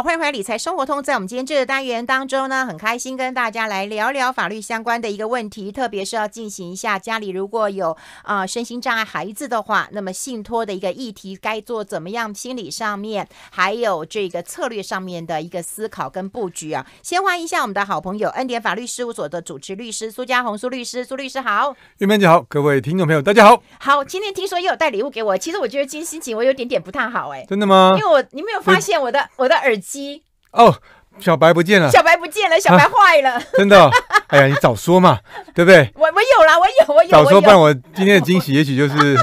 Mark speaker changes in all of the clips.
Speaker 1: 欢迎回来，理财生活通。在我们今天这个单元当中呢，很开心跟大家来聊聊法律相关的一个问题，特别是要进行一下家里如果有啊身心障碍孩子的话，那么信托的一个议题该做怎么样？心理上面还有这个策略上面的一个思考跟布局啊。先欢迎一下我们的好朋友恩典法律事务所的主持律师苏家红苏律师，苏律师好，
Speaker 2: 玉梅姐好，各位听众朋友大家好。
Speaker 1: 好，今天听说又有带礼物给我，其实我觉得今天心情我有点点不太好哎。真的吗？因为我你没有发现我的我的耳。鸡
Speaker 2: 哦，小白不见了！小白
Speaker 1: 不见了！小白坏了！真的，
Speaker 2: 哎呀，你早说嘛，对不对？
Speaker 1: 我我有啦，我有，我有。早说，不然我
Speaker 2: 今天的惊喜也许就是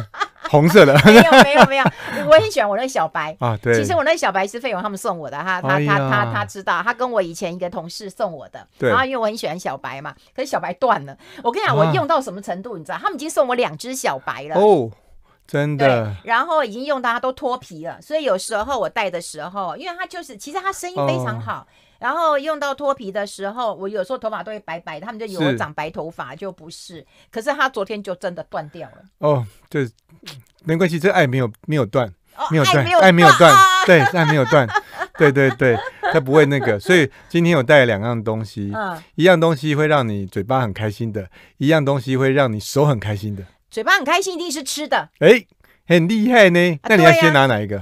Speaker 2: 红色的。没有，没
Speaker 1: 有，没有。我很喜欢我那小白啊，对。其实我那小白是费勇他们送我的哈，他他他他知道，他跟我以前一个同事送我的。对。然后因为我很喜欢小白嘛，可是小白断了。我跟你讲，我用到什么程度，你知道？他们已经送我两只小白了。哦。
Speaker 2: 真的，
Speaker 1: 然后已经用到它都脱皮了，所以有时候我戴的时候，因为它就是其实它声音非常好，然后用到脱皮的时候，我有时候头发都会白白，他们就以为我长白头发，就不是。可是它昨天就真的断掉了。
Speaker 2: 哦，对，没关系，这爱没有没有断，没有断，爱没有断，对，爱没有断，对对对，它不会那个。所以 今天有带了两样东西，一样东西会让你嘴巴很开心的，一样东西会让你手很开心的。
Speaker 1: 嘴巴很开心，一定是吃的。
Speaker 2: 哎，很厉害呢。那 你要先拿哪一个？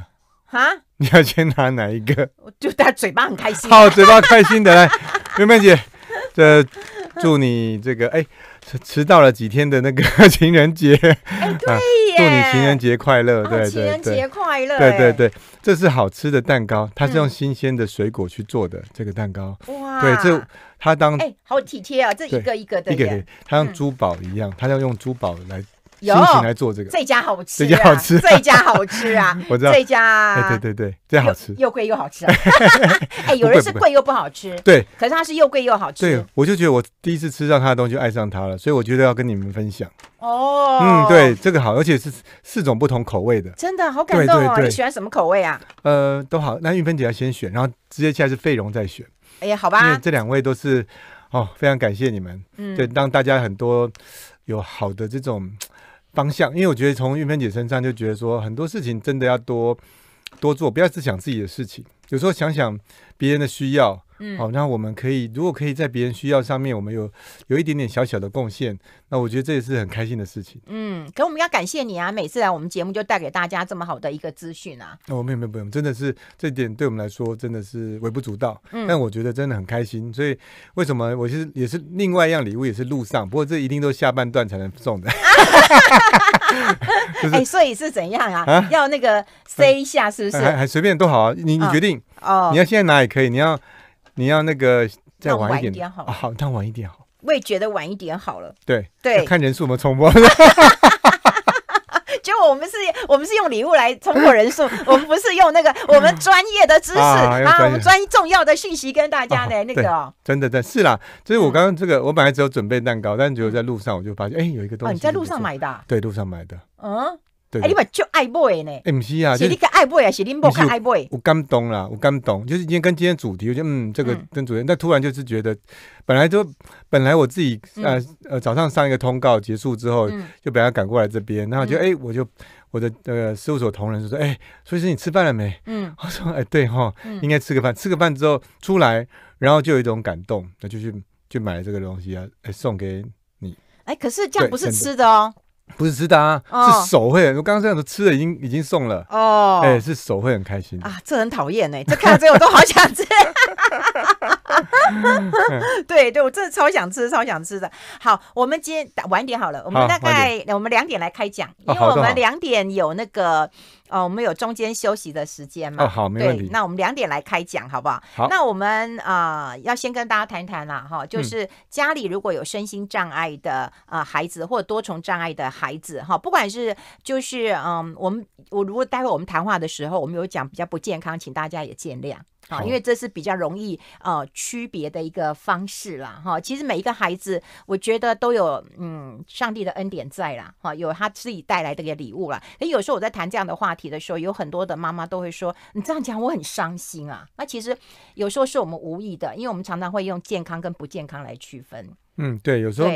Speaker 2: 啊？你要先拿哪一个？
Speaker 1: 就他嘴巴很开心。好，嘴巴
Speaker 2: 开心的来，妹妹姐，这祝你这个哎，迟到了几天的那个 情人节。对祝你情人节快乐。对，情人节快乐。对对对，这是好吃的蛋糕，它是用新鲜的水果去做的这个蛋糕。哇！对，这他当哎，
Speaker 1: 好体贴啊，这一个一个的。一个
Speaker 2: 他像珠宝一样，他要用珠宝来。心情来做这个，这家
Speaker 1: 好吃，这家好吃，这家好吃啊！我知道这家，
Speaker 2: 对对对，这家好吃，又
Speaker 1: 贵又好吃。哎，有人是贵又不好吃，对，可是它是又贵又好吃。对，
Speaker 2: 我就觉得我第一次吃上它的东西，爱上它了，所以我觉得要跟你们分享。哦，嗯，对，这个好，而且是四种不同口味的，真的好感动哦！你喜欢
Speaker 1: 什么口味啊？
Speaker 2: 呃，都好。那运芬姐要先选，然后直接下来是费荣再选。
Speaker 1: 哎呀，好吧，这
Speaker 2: 两位都是哦，非常感谢你们，嗯，对，让大家很多有好的这种。方向，因为我觉得从玉芬姐身上就觉得说很多事情真的要多多做，不要只想自己的事情，有时候想想别人的需要。嗯，好，那我们可以如果可以在别人需要上面，我们有有一点点小小的贡献，那我觉得这也是很开心的事情。
Speaker 1: 嗯，可我们要感谢你啊，每次来我们节目就带给大家这么好的一个资讯啊。
Speaker 2: 哦，没有没有没有，真的是这点对我们来说真的是微不足道。嗯，但我觉得真的很开心。所以为什么？我其实也是另外一样礼物，也是路上，不过这一定都是下半段才能送的。哎，所
Speaker 1: 以是怎样啊？啊，要那个塞一下是不是？还
Speaker 2: 随便都好啊，你你决定哦。你要现在拿也可以，你要。你要那个再晚一点，好，那晚一点好。
Speaker 1: 我也觉得晚一点好了。对对，看
Speaker 2: 人数我们冲破，
Speaker 1: 就我们是，我们是用礼物来冲破人数，我们不是用那个我们专业的知识啊，我们专重要的讯息跟大家的，那个哦，
Speaker 2: 真的，在是啦。就是我刚刚这个，我本来只有准备蛋糕，但结果在路上我就发现，哎，有一个东西，你在路上买的？对，路上买的。嗯。哎，你把
Speaker 1: 就爱买呢？哎，
Speaker 2: 不是啊，是你个
Speaker 1: 爱买啊，是你们不看爱买。
Speaker 2: 我感动啦，我感动，就是今天跟今天主题，我觉得嗯，这个跟主题，但突然就是觉得，本来就本来我自己呃呃早上上一个通告结束之后，就本来赶过来这边，然后就哎，我就我的呃事务所同仁就说哎，所以是你吃饭了没？嗯，我说哎对哈，应该吃个饭，吃个饭之后出来，然后就有一种感动，那就去就买了这个东西啊，哎送给你。
Speaker 1: 哎，可是这样不是吃的哦。
Speaker 2: 不是吃的，啊，是手会。我刚刚这样子吃的已经已经送了。哦，哎，是手会很开心啊！
Speaker 1: 这很讨厌哎，这看到这个我都好想吃。对对，我真的超想吃，超想吃的。好，我们今天晚点好了，我们大概我们两点来开讲，因为我们两点有那个。哦，我们有中间休息的时间嘛？哦，好，没问题。那我们两点来开讲，好不好？好。那我们啊，要先跟大家谈一谈啦，哈，就是家里如果有身心障碍的啊孩子或多重障碍的孩子，哈，不管是就是嗯，我们我如果待会我们谈话的时候，我们有讲比较不健康，请大家也见谅。好，因为这是比较容易呃区别的一个方式啦，哈。其实每一个孩子，我觉得都有嗯上帝的恩典在啦，哈，有他自己带来的一个礼物啦。哎，有时候我在谈这样的话题的时候，有很多的妈妈都会说：“你这样讲我很伤心啊。”那其实有时候是我们无意的，因为我们常常会用健康跟不健康来区分。
Speaker 2: 嗯，对，有时候。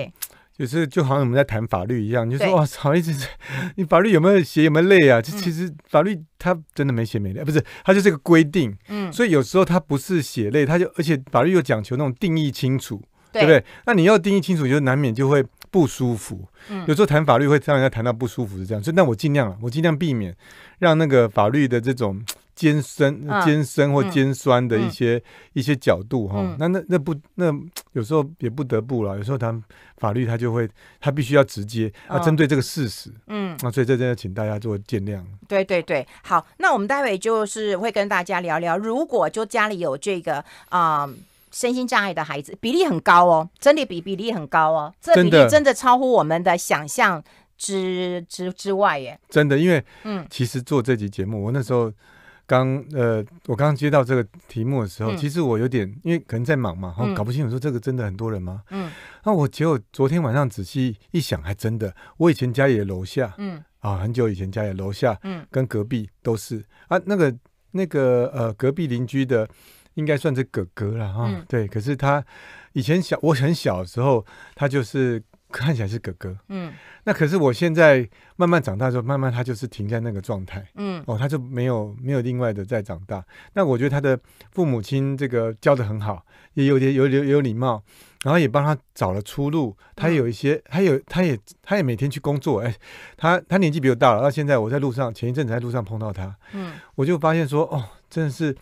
Speaker 2: 就是就好像我们在谈法律一样，你说哇操，一直是，你法律有没有写有没有累啊？这其实法律它真的没写没累，不是它就是个规定。嗯，所以有时候它不是写累，它就而且法律又讲求那种定义清楚，对不对？那你要定义清楚，就难免就会不舒服。嗯，有时候谈法律会让人家谈到不舒服，是这样。所以那我尽量了，我尽量避免让那个法律的这种。尖声、尖深或尖酸的一些一些角度哈，那那那不那有时候也不得不了，有时候他法律他就会他必须要直接啊针对这个事实，嗯啊，所以这真的请大家做见谅。
Speaker 1: 对对对，好，那我们待会就是会跟大家聊聊，如果就家里有这个啊身心障碍的孩子，比例很高哦，真的比比例很高哦，这比例真的超乎我们的想象之之之外耶，
Speaker 2: 真的，因为嗯，其实做这集节目，我那时候。刚呃，我刚刚接到这个题目的时候，其实我有点，因为可能在忙嘛，然后搞不清楚说这个真的很多人吗？嗯，那我结果昨天晚上仔细一想，还真的，我以前家也楼下，嗯啊，很久以前家也楼下，嗯，跟隔壁都是啊，那个那个呃，隔壁邻居的应该算是哥哥了啊，对，可是他以前小，我很小的时候他就是。看起来是哥哥，嗯，那可是我现在慢慢长大之后，慢慢他就是停在那个状态，嗯，哦，他就没有没有另外的在长大。那我觉得他的父母亲这个教的很好，也有点有有有礼貌，然后也帮他找了出路。他有一些，他有他也他也每天去工作，哎，他他年纪比我大了，到现在我在路上前一阵子在路上碰到他，嗯，我就发现说，哦，真的是。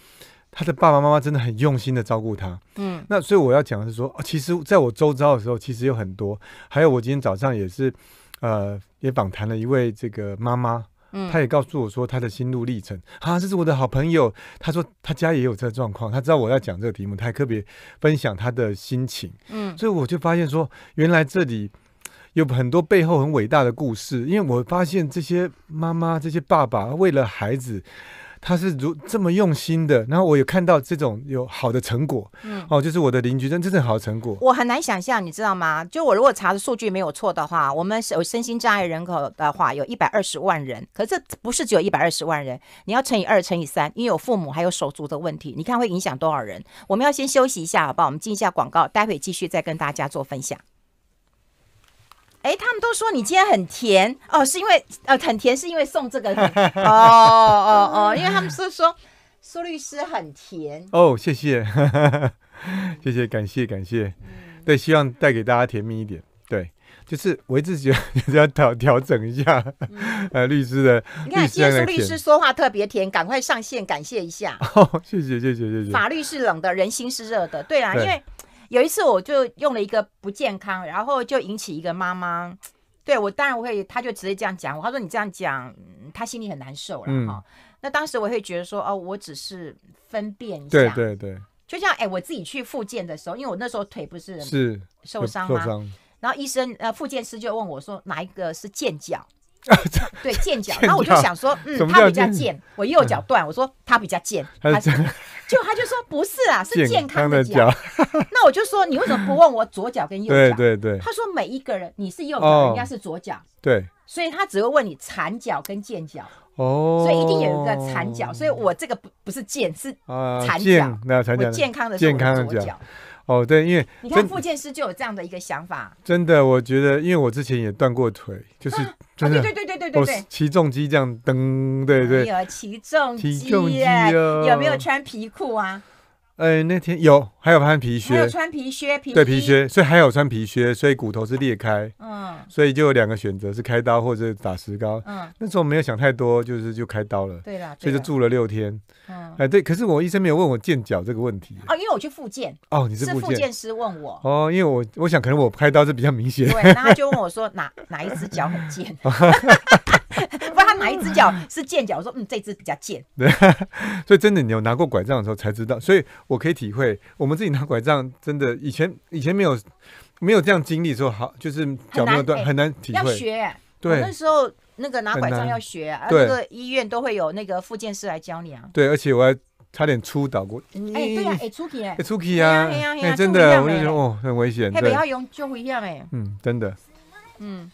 Speaker 2: 他的爸爸妈妈真的很用心的照顾他。嗯，那所以我要讲的是说，其实在我周遭的时候，其实有很多。还有我今天早上也是，呃，也访谈了一位这个妈妈，嗯，她也告诉我说，他的心路历程。啊，这是我的好朋友，他说他家也有这个状况，他知道我要讲这个题目，他特别分享他的心情。嗯，所以我就发现说，原来这里有很多背后很伟大的故事，因为我发现这些妈妈、这些爸爸为了孩子。他是如这么用心的，然后我有看到这种有好的成果，嗯，哦，就是我的邻居，真真是好成果。
Speaker 1: 我很难想象，你知道吗？就我如果查的数据没有错的话，我们有身心障碍人口的话，有一百二十万人。可这不是只有一百二十万人，你要乘以二，乘以三，因为有父母还有手足的问题，你看会影响多少人？我们要先休息一下，好不好？我们进一下广告，待会继续再跟大家做分享。哎，他们都说你今天很甜哦，是因为呃很甜是因为送这个 哦哦哦，因为他们是说苏律师很甜
Speaker 2: 哦，谢谢 谢谢感谢感谢，对，希望带给大家甜蜜一点，对，就是我一直觉得 就是要调调整一下呃律师的，你看今天苏律师
Speaker 1: 说话特别甜，赶快上线感谢一下，
Speaker 2: 哦谢谢谢谢谢谢，法
Speaker 1: 律是冷的，人心是热的，对啊，因为。有一次我就用了一个不健康，然后就引起一个妈妈对我，当然我会，他就直接这样讲我，他说你这样讲，他心里很难受了哈。那当时我会觉得说，哦，我只是分辨一下，对对对，就像哎，我自己去复健的时候，因为我那时候腿不是是受伤吗？然后医生呃，复健师就问我说哪一个是健脚。对健脚，后我就想说，嗯，他比较贱，我右脚断，我说他比较贱，他就就他就说不是啊，是健康的脚。那我就说你为什么不问我左脚跟右脚？对对对。他说每一个人你是右脚，人家是左脚，对，所以他只会问你残脚跟健脚。
Speaker 2: 哦，所以一定有一个残
Speaker 1: 脚，所以我这个不不是健是残脚，我健康的左脚。
Speaker 2: 哦，对，因为你看，
Speaker 1: 复健师就有这样的一个想法。
Speaker 2: 真的，我觉得，因为我之前也断过腿，就是真的，对对对对对对对，骑重机这样蹬，对对。有
Speaker 1: 呦，骑重机有没有穿皮裤啊？
Speaker 2: 呃，那天有，还有穿皮靴，还有穿皮靴，皮对皮靴，所以还有穿皮靴，所以骨头是裂开，嗯，所以就有两个选择，是开刀或者打石膏，嗯，那时候没有想太多，就是就开刀了，对啦，所以就住了六天，嗯，哎对，可是我医生没有问我腱脚这个问题
Speaker 1: 哦，因为我去复健哦，你是复健师问我
Speaker 2: 哦，因为我我想可能我开刀是比较明显，对，那
Speaker 1: 他就问我说哪哪一只脚很健。只脚是健脚，我说嗯，这只比较健。对，
Speaker 2: 所以真的，你有拿过拐杖的时候才知道。所以我可以体会，我们自己拿拐杖真的，以前以前没有没有这样经历的时候，好就是脚没有断很难体会。要学，对，那时
Speaker 1: 候那个拿拐杖要学，个医院都会有那个复健师来教你啊。
Speaker 2: 对，而且我还差点出倒过。哎，
Speaker 1: 对呀，哎，出去哎，出去啊，哎，真的，我就得哦，很危险，对，不要用，足一样哎。
Speaker 2: 嗯，真的，
Speaker 1: 嗯。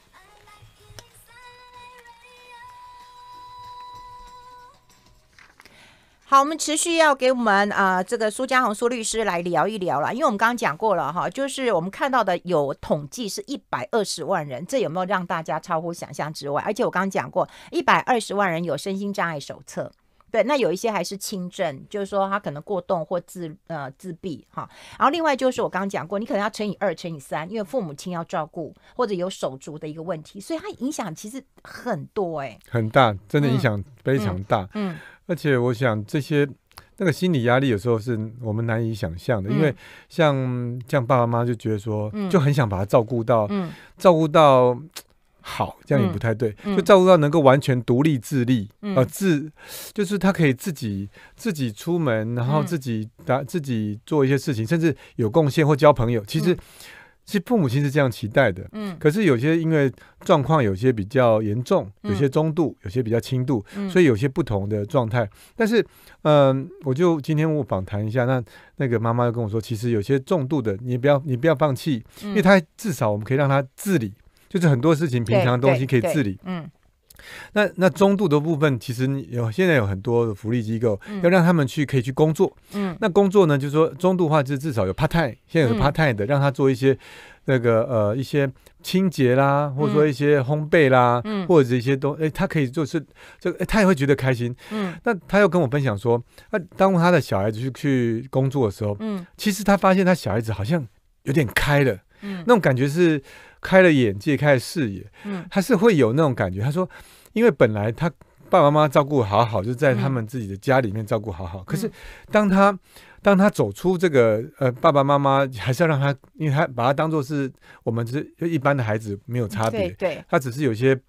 Speaker 1: 好，我们持续要给我们啊，这个苏家红苏律师来聊一聊了。因为我们刚刚讲过了哈，就是我们看到的有统计是一百二十万人，这有没有让大家超乎想象之外？而且我刚刚讲过，一百二十万人有身心障碍手册，对，那有一些还是轻症，就是说他可能过动或自呃自闭哈。然后另外就是我刚刚讲过，你可能要乘以二乘以三，因为父母亲要照顾或者有手足的一个问题，所以它影响其实很多哎，
Speaker 2: 很大，真的影响非常大，嗯。而且我想，这些那个心理压力有时候是我们难以想象的，因为像像爸爸妈妈就觉得说，嗯，就很想把他照顾到，嗯，照顾到好，这样也不太对，就照顾到能够完全独立自立，嗯，自就是他可以自己自己出门，然后自己打自己做一些事情，甚至有贡献或交朋友，其实。其实父母亲是这样期待的，嗯，可是有些因为状况有些比较严重，有些中度，有些比较轻度，所以有些不同的状态。但是，嗯，我就今天我访谈一下，那那个妈妈又跟我说，其实有些重度的，你不要你不要放弃，因为他至少我们可以让他自理，就是很多事情平常东西可以自理，嗯。那那中度的部分，其实有现在有很多的福利机构，要让他们去可以去工作。嗯，那工作呢，就是说中度化，就至少有 part time，现在有 part time 的，让他做一些那个呃一些清洁啦，或者说一些烘焙啦，或者一些东，哎，他可以就是这，个、他也会觉得开心。嗯，那他又跟我分享说，那当他的小孩子去去工作的时候，嗯，其实他发现他小孩子好像有点开了，嗯，那种感觉是。开了眼界，开了视野，嗯，他是会有那种感觉。他说，因为本来他爸爸妈妈照顾好好，就在他们自己的家里面照顾好好。可是当他当他走出这个，呃，爸爸妈妈还是要让他，因为他把他当做是我们是一般的孩子，没有差别。对，他只是有些。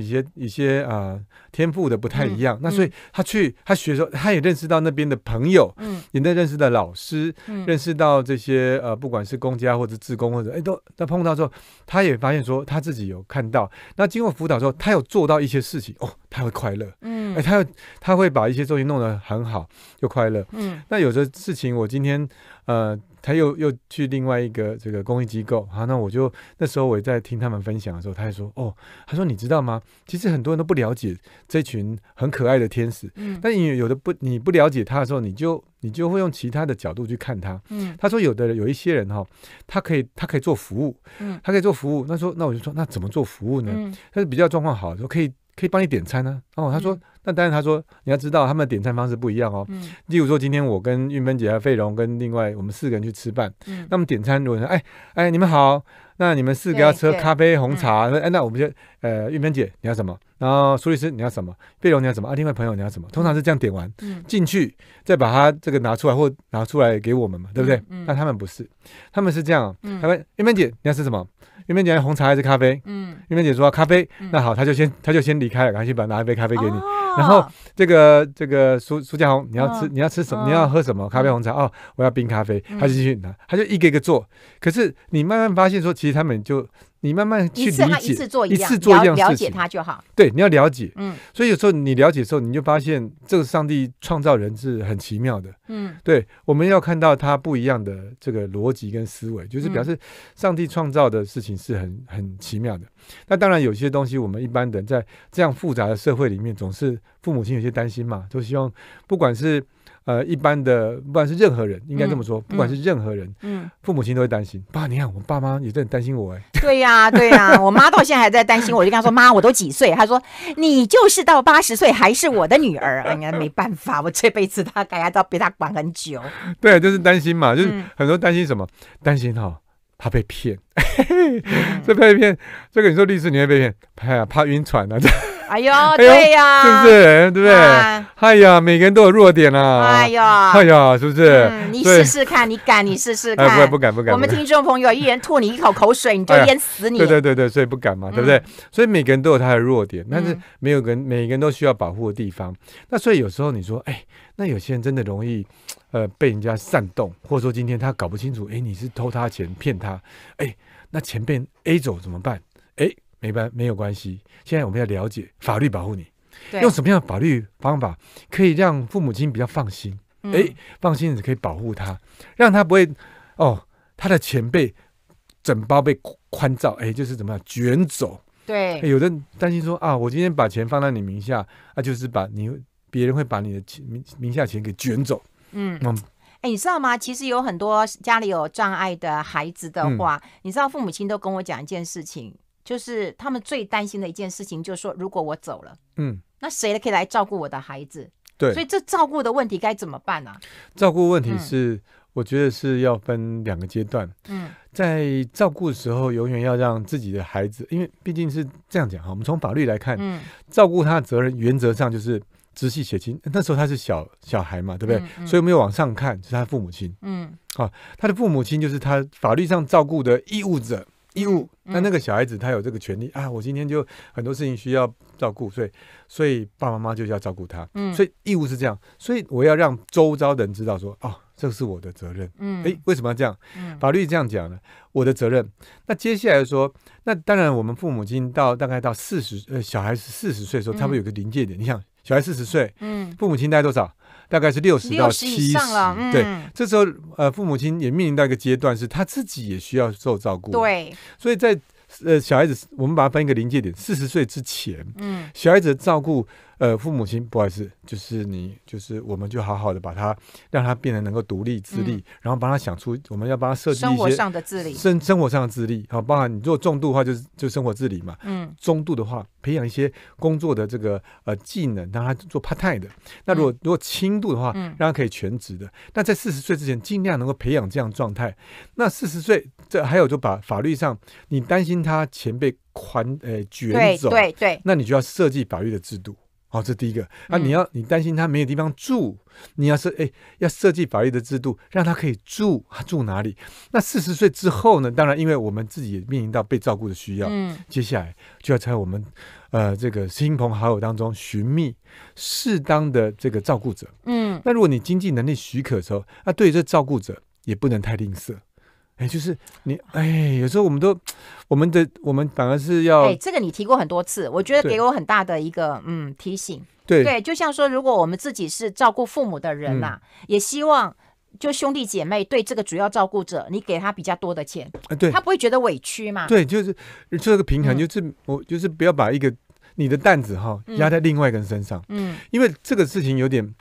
Speaker 2: 一些一些啊，天赋的不太一样，那所以他去他学的时候，他也认识到那边的朋友，也在认识的老师，认识到这些呃，不管是公家或者自工或者哎，都在碰到之后，他也发现说他自己有看到，那经过辅导之后，他有做到一些事情哦，他会快乐，嗯，哎，他他会把一些东西弄得很好，就快乐，嗯，那有的事情我今天呃。他又又去另外一个这个公益机构，好，那我就那时候我在听他们分享的时候，他说：“哦，他说你知道吗？其实很多人都不了解这群很可爱的天使。嗯，但你有的不你不了解他的时候，你就你就会用其他的角度去看他。嗯，他说有的有一些人哈，他可以他可以做服务，嗯，他可以做服务。那说，那我就说那怎么做服务呢？他是比较状况好，候可以。”可以帮你点餐啊！哦，他说，那当然，他说你要知道他们的点餐方式不一样哦。嗯。例如说，今天我跟运芬姐、和费荣跟另外我们四个人去吃饭，嗯，那么点餐，如果说，哎哎，你们好，那你们四个要喝咖啡、红茶，哎，那我们就，呃，运芬姐你要什么？然后苏律师你要什么？费荣你要什么？啊，另外朋友你要什么？通常是这样点完，嗯，进去再把它这个拿出来或拿出来给我们嘛，对不对？嗯。那他们不是，他们是这样嗯。他们运芬姐你要吃什么？右边姐红茶还是咖啡？嗯，右边姐说咖啡，那好，他就先他就先离开了，赶紧去把拿一杯咖啡给你。然后这个这个苏苏家红，你要吃你要吃什么？你要喝什么？咖啡红茶？哦，我要冰咖啡。他就继续拿，他就一个一个做。可是你慢慢发现说，其实他们就。你慢慢去理解，一次做一次做一样，了解他就好。对，你要了解。嗯，所以有时候你了解的时候，你就发现这个上帝创造人是很奇妙的。嗯，对，我们要看到他不一样的这个逻辑跟思维，就是表示上帝创造的事情是很很奇妙的。那当然有些东西，我们一般人在这样复杂的社会里面，总是父母亲有些担心嘛，都希望不管是。呃，一般的不管是任何人，应该这么说，不管是任何人，嗯，父母亲都会担心。爸，你看我爸妈也在担心我哎。
Speaker 1: 对呀，对呀，我妈到现在还在担心。我就跟她说妈，我都几岁？她说你就是到八十岁还是我的女儿。哎呀，没办法，我这辈子她还要到被她管很久。
Speaker 2: 对，就是担心嘛，就是很多担心什么？担心哈，怕被骗。这被骗，这个你说律师你会被骗？哎怕晕船啊这。
Speaker 1: 哎呦，对呀，是不是？对不对？哎
Speaker 2: 呀，每个人都有弱点啦。哎呀，哎呀，是不是？你试试
Speaker 1: 看，你敢？你试试看。不敢，不敢，不敢。我们听众朋友一人吐你一口口水，你就淹死你。对对
Speaker 2: 对对，所以不敢嘛，对不对？所以每个人都有他的弱点，但是没有跟每个人都需要保护的地方。那所以有时候你说，哎，那有些人真的容易，呃，被人家煽动，或者说今天他搞不清楚，哎，你是偷他钱骗他，哎，那钱被 A 走怎么办？没办没有关系，现在我们要了解法律保护你，用什么样的法律方法可以让父母亲比较放心？哎，放心可以保护他，让他不会哦，他的钱被整包被宽照，哎，就是怎么样卷走？对，有的担心说啊，我今天把钱放在你名下，啊，就是把你别人会把你的钱名名下钱给卷走。
Speaker 1: 嗯嗯，哎，你知道吗？其实有很多家里有障碍的孩子的话，你知道父母亲都跟我讲一件事情。就是他们最担心的一件事情，就是说，如果我走了，嗯，那谁来可以来照顾我的孩子？对，所以这照顾的问题该怎么办呢？
Speaker 2: 照顾问题是，我觉得是要分两个阶段。嗯，在照顾的时候，永远要让自己的孩子，因为毕竟是这样讲哈。我们从法律来看，嗯，照顾他的责任原则上就是直系血亲。那时候他是小小孩嘛，对不对？所以没有往上看是他父母亲。嗯，好，他的父母亲就是他法律上照顾的义务者。义务，那那个小孩子他有这个权利啊！我今天就很多事情需要照顾，所以所以爸爸妈妈就要照顾他。嗯，所以义务是这样，所以我要让周遭的人知道说，哦，这是我的责任。嗯，哎，为什么要这样？嗯，法律这样讲的，我的责任。那接下来说，那当然我们父母亲到大概到四十呃，小孩是四十岁时候，差不多有个临界点。你想，小孩四十岁，嗯，父母亲大概多少？大概是六十到七十，对，这时候呃，父母亲也面临到一个阶段，是他自己也需要受照顾，对，所以在呃，小孩子我们把它分一个临界点，四十岁之前，嗯，小孩子的照顾。呃，父母亲不好意思，就是你，就是我们就好好的把他，让他变得能够独立自立，然后帮他想出我们要帮他设计一些生活上的自理，生生活上的自理，好，包含你如果重度的话，就是就生活自理嘛，嗯，中度的话，培养一些工作的这个呃技能，让他做 part time 的，那如果如果轻度的话，让他可以全职的，那在四十岁之前尽量能够培养这样状态，那四十岁这还有就把法律上你担心他钱被款呃卷走，对对，那你就要设计法律的制度。哦，这第一个啊，你要你担心他没有地方住，你要是哎要设计法律的制度，让他可以住，他住哪里？那四十岁之后呢？当然，因为我们自己也面临到被照顾的需要，接下来就要在我们呃这个亲朋好友当中寻觅适当的这个照顾者。嗯，那如果你经济能力许可的时候，那对于这照顾者也不能太吝啬。就是你，哎，有时候我们都，我们的我们反而是要，哎，这
Speaker 1: 个你提过很多次，我觉得给我很大的一个嗯提醒。对对，就像说，如果我们自己是照顾父母的人呐，也希望就兄弟姐妹对这个主要照顾者，你给他比较多的钱，对，他不会觉得委屈嘛？对，就
Speaker 2: 是做一个平衡，就是我就是不要把一个你的担子哈压在另外一个人身上，嗯，因为这个事情有点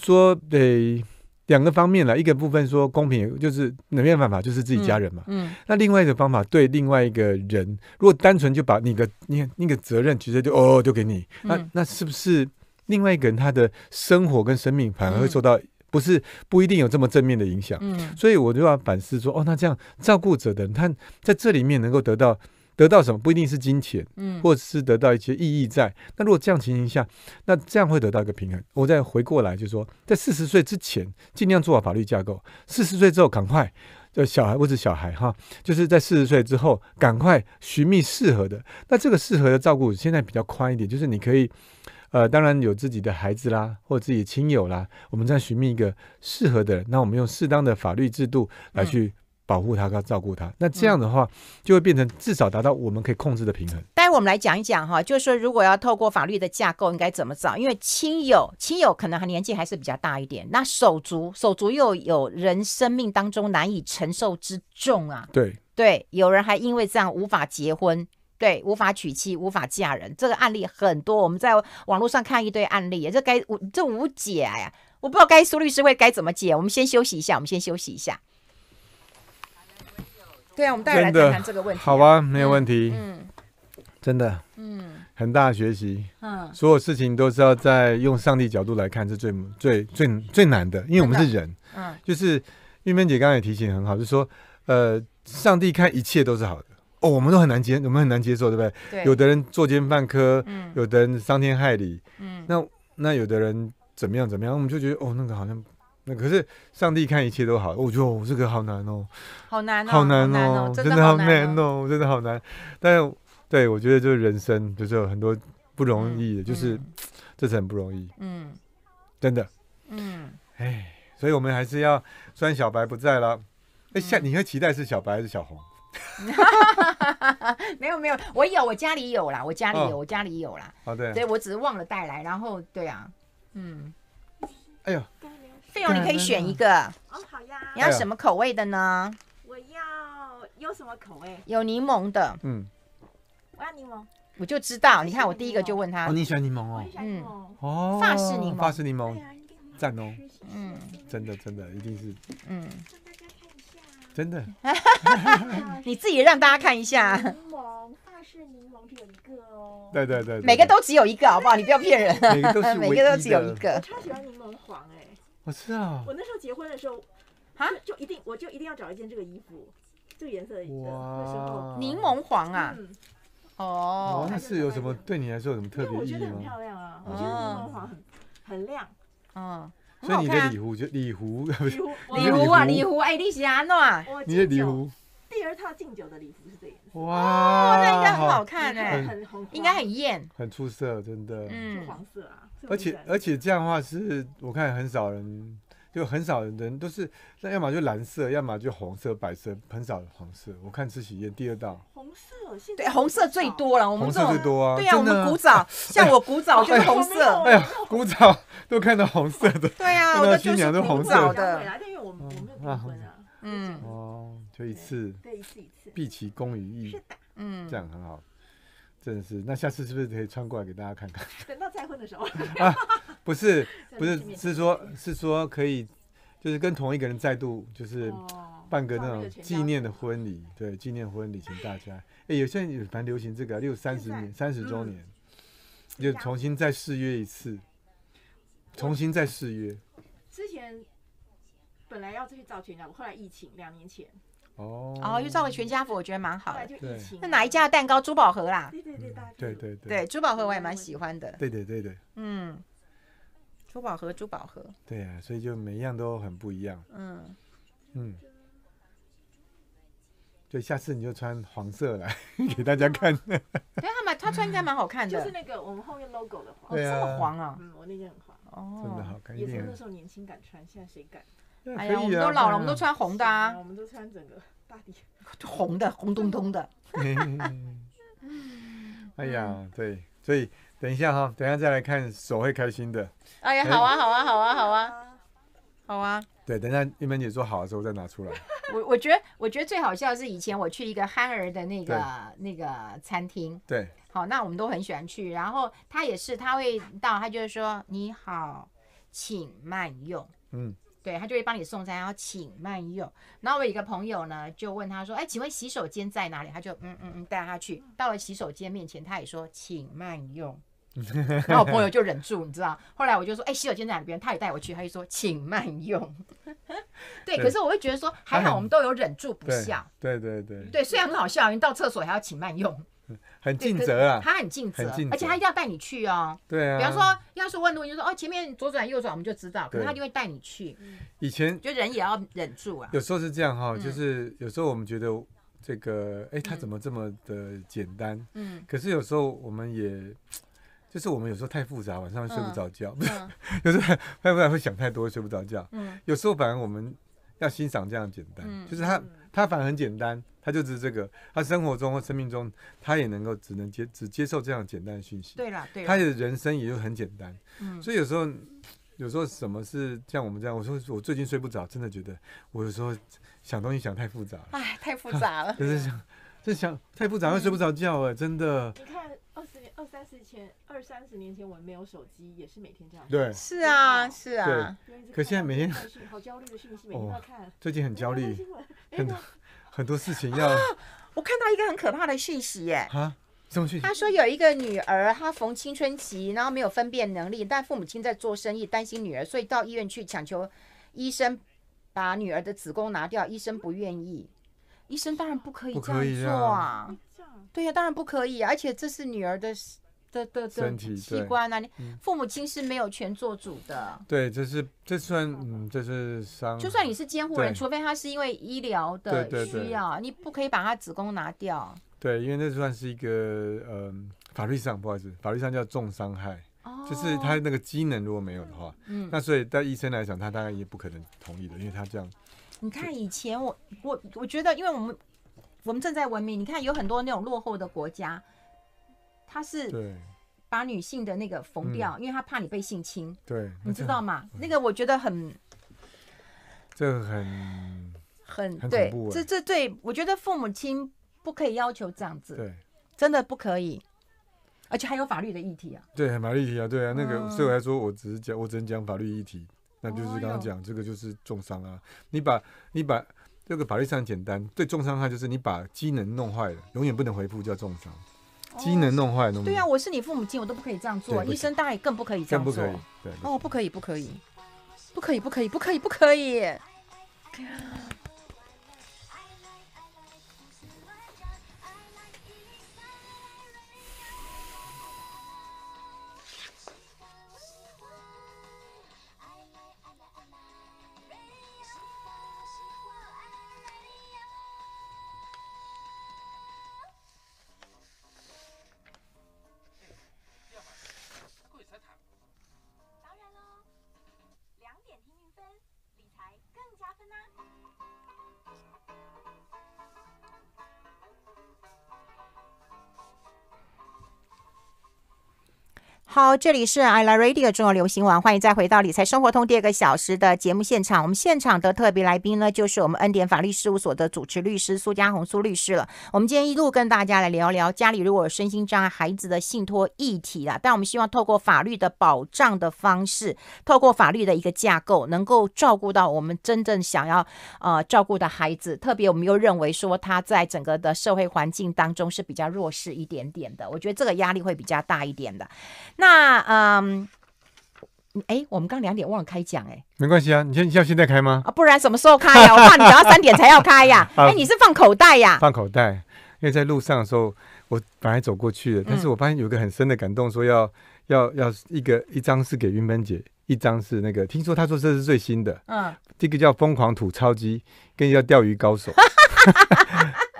Speaker 2: 说得。两个方面了，一个部分说公平，就是哪边办法就是自己家人嘛。嗯，那另外一个方法对另外一个人，如果单纯就把那个你那个责任直接就哦就给你，那那是不是另外一个人他的生活跟生命反而会受到不是不一定有这么正面的影响？嗯，所以我就要反思说，哦，那这样照顾者的人他在这里面能够得到。得到什么不一定是金钱，嗯，或者是得到一些意义在。那如果这样情形下，那这样会得到一个平衡。我再回过来就说，在四十岁之前尽量做好法律架构，四十岁之后赶快，就小孩不止小孩哈，就是在四十岁之后赶快寻觅适合的。那这个适合的照顾现在比较宽一点，就是你可以，呃，当然有自己的孩子啦，或者自己的亲友啦，我们在寻觅一个适合的。人。那我们用适当的法律制度来去。保护他，要照顾他。那这样的话，就会变成至少达到我们可以控制的平衡。
Speaker 1: 待会我们来讲一讲哈，就是说，如果要透过法律的架构应该怎么找？因为亲友、亲友可能还年纪还是比较大一点。那手足、手足又有人生命当中难以承受之重啊。对对，有人还因为这样无法结婚，对，无法娶妻，无法嫁人。这个案例很多，我们在网络上看一堆案例，这该这无解呀！我不知道该苏律师会该怎么解。我们先休息一下，我们先休息一下。对啊，我们再来谈这个问题。好
Speaker 2: 吧，没有问题。嗯，真的。嗯，很大的学习。嗯，所有事情都是要在用上帝角度来看，是最最最最难的，因为我们是人。嗯，就是玉芬姐刚才提醒很好，就说，呃，上帝看一切都是好的。哦，我们都很难接，我们很难接受，对不对？对。有的人作奸犯科，嗯，有的人伤天害理，嗯，那那有的人怎么样怎么样，我们就觉得哦，那个好像。那可是上帝看一切都好，我觉得我、这个好难哦，
Speaker 1: 好难哦，好难哦，真的好难
Speaker 2: 哦，真的好难。但是，对我觉得就是人生就是有很多不容易的，就是这是很不容易，嗯，真的，嗯，哎，所以我们还是要，虽然小白不在了，哎，下你会期待是小白还是小红？
Speaker 1: 没有没有，我有，我家里有啦，我家里有，我家里有啦。哦对，对我只是忘了带来，然后对啊，嗯，哎呦。费用你可以选一个哦，好呀。你要什么口味的呢？我要有什么口味？有柠檬的，嗯。我要柠檬，我就知道。你看，我第一个就问他，哦，你喜欢柠檬
Speaker 2: 哦，嗯，哦，法式柠檬，法式柠檬，赞哦，嗯，真的真的，一定是，嗯。大家看一下，真的。
Speaker 1: 你自己让大家看一下，柠檬，法式柠檬只有一个
Speaker 2: 哦。对对对，每个都只有一
Speaker 1: 个，好不好？你不要骗人，每个都是 每个都只有一个。超喜欢柠檬黄哎。我知道，我那时候结婚的时候，啊，就一定，我就一定要找一件这个衣服，这个颜色的，那服。候柠檬黄啊，哦，那是
Speaker 2: 有什么对你来说有什么特别意我觉得很漂
Speaker 1: 亮啊，我觉得柠檬黄很很亮，嗯，所以你的礼
Speaker 2: 服就礼服，礼服啊，礼服
Speaker 1: 哎，你 i 安 i 啊？你的礼服，第二套敬酒的礼服是这
Speaker 2: 颜色，哇，那应该很好看哎，很
Speaker 1: 红，应该很艳，
Speaker 2: 很出色，真的，嗯，黄色啊。而且而且这样的话是我看很少人，就很少人都是，那要么就蓝色，要么就红色、白色，很少黄色。我看吃喜宴第二道。红
Speaker 1: 色对红色最多了。红色最多啊！对呀，我们古早，像我古早就是红色。哎呀，
Speaker 2: 古早都看到红色的。对呀，我的新娘都红色的。对哦，就一次，一次对，一次。毕其功于一嗯，这样很好。真的是，那下次是不是可以穿过来给大家看看？
Speaker 1: 等到再婚的时候 啊，
Speaker 2: 不是 不是，是说是说可以，就是跟同一个人再度就是办个那种纪念的婚礼，对纪念婚礼，请大家。哎，有些人也蛮流行这个，六三十年三十周年，就重新再誓约一次，重新再誓约。之前
Speaker 1: 本来要出去找全家，后来疫情，两年前。
Speaker 2: 哦哦，又照了全家
Speaker 1: 福，我觉得蛮好的。那哪一家的蛋糕？珠宝盒啦。对对
Speaker 2: 对对。对对对，
Speaker 1: 珠宝盒我也蛮喜欢的。对对对对。嗯，珠宝盒，珠宝盒。
Speaker 2: 对啊，所以就每一样都很不一样。嗯嗯。对，下次你就穿黄色来 给大家看。不
Speaker 1: 要他穿应该蛮好看的。就是那个我们后面 logo 的黄，这么黄啊？嗯，我那件很黄。哦。真的好看。也是那时候年轻敢穿，现在谁敢？哎呀，我们都老了，我们都穿红的。啊，我们都穿整个大底。红的，红彤彤的。
Speaker 2: 哎呀，对，所以等一下哈，等一下再来看手会开心的。哎呀，好啊，好
Speaker 1: 啊，好啊，好啊，好啊。
Speaker 2: 对，等一下玉门姐说好的时候再拿出来。
Speaker 1: 我我觉得我觉得最好笑是以前我去一个憨儿的那个那个餐厅。对。好，那我们都很喜欢去，然后他也是，他会到，他就是说你好，请慢用。嗯。对他就会帮你送餐，然后请慢用。然后我一个朋友呢，就问他说：“哎，请问洗手间在哪里？”他就嗯嗯嗯带他去，到了洗手间面前，他也说：“请慢用。”然后我朋友就忍住，你知道？后来我就说：“哎，洗手间在哪边。”他也带我去，他就说：“请慢用。”
Speaker 2: 对，可是我
Speaker 1: 会觉得说还好，我们都有忍住不笑。
Speaker 2: 对对对。对，
Speaker 1: 虽然很好笑，人到厕所还要请慢用。
Speaker 2: 很尽责啊，他很尽责，而且他一
Speaker 1: 定要带你去哦。
Speaker 2: 对啊。比方说，
Speaker 1: 要是问路，就说哦，前面左转右转，我们就知道。可是他就会带你去。以前。就人也要忍住啊。有
Speaker 2: 时候是这样哈，就是有时候我们觉得这个，哎，他怎么这么的简单？嗯。可是有时候我们也，就是我们有时候太复杂，晚上睡不着觉。嗯。有时候反不而会想太多，睡不着觉。嗯。有时候反而我们要欣赏这样简单，就是他他反而很简单。他就是这个，他生活中、生命中，他也能够只能接只接受这样简单的讯息。对啦，对。他的人生也就很简单。嗯。所以有时候，有时候什么是像我们这样，我说我最近睡不着，真的觉得，我有时候想东西想太复杂了。哎，
Speaker 1: 太复杂了。就是想，
Speaker 2: 就想太复杂会睡不着觉哎，真的。
Speaker 1: 你看二十年、二三十年前，二三十年前我们没有手机，也是每天这样。对。是啊，是啊。可现在每天好焦虑的讯息，每天要看。最近很焦虑。很多
Speaker 2: 很多事情要，
Speaker 1: 我看到一个很可怕的讯息耶！
Speaker 2: 啊，什么讯息？他
Speaker 1: 说有一个女儿，她逢青春期，然后没有分辨能力，但父母亲在做生意，担心女儿，所以到医院去强求医生把女儿的子宫拿掉，医生不愿意。医生当然不可以这样做啊！对呀，当然不可以，而且这是女儿的的的的器官啊，你父母亲是没有权做主的。
Speaker 2: 对，这是这算嗯，这是伤。就算
Speaker 1: 你是监护人，除非他是因为医疗的需要，你不可以把他子宫拿掉。
Speaker 2: 对，因为那算是一个嗯，法律上不好意思，法律上叫重伤害。哦。就是他那个机能如果没有的话，嗯，那所以在医生来讲，他大概也不可能同意的，因为他这样。
Speaker 1: 你看以前我我我觉得，因为我们我们正在文明，你看有很多那种落后的国家。他是把女性的那个缝掉，因为他怕你被性侵。
Speaker 2: 对，你知道
Speaker 1: 吗？那个我觉得很，
Speaker 2: 这个很很对，这这
Speaker 1: 对我觉得父母亲不可以要求这样子，对，真的不可以，而且还有法律的议题啊。
Speaker 2: 对，法律议题啊，对啊，那个所以来说，我只是讲，我只能讲法律议题，那就是刚刚讲这个就是重伤啊。你把你把这个法律上简单，对重伤害就是你把机能弄坏了，永远不能回复叫重伤。机能弄坏弄吗？对啊，
Speaker 1: 我是你父母亲，我都不可以这样做，医生当然更不可以这样做。哦，不可以，不可以，不可以，不可以，不可以，不可以。好，这里是 iLove Radio 中国流行网，欢迎再回到理财生活通第二个小时的节目现场。我们现场的特别来宾呢，就是我们恩典法律事务所的主持律师苏家红苏律师了。我们今天一路跟大家来聊聊家里如果有身心障碍孩子的信托议题啦。但我们希望透过法律的保障的方式，透过法律的一个架构，能够照顾到我们真正想要呃照顾的孩子。特别我们又认为说他在整个的社会环境当中是比较弱势一点点的，我觉得这个压力会比较大一点的。那那嗯，哎，我们刚两点忘了开奖哎，
Speaker 2: 没关系啊，你现你要现在开吗？啊，
Speaker 1: 不然什么时候开呀？我怕你等到三点才要开呀。哎，你是放口袋呀？
Speaker 2: 放口袋，因为在路上的时候，我本来走过去的，但是我发现有个很深的感动，说要要要一个一张是给云鹏姐，一张是那个，听说他说这是最新的，嗯，这个叫疯狂吐槽机，跟一个钓鱼高手。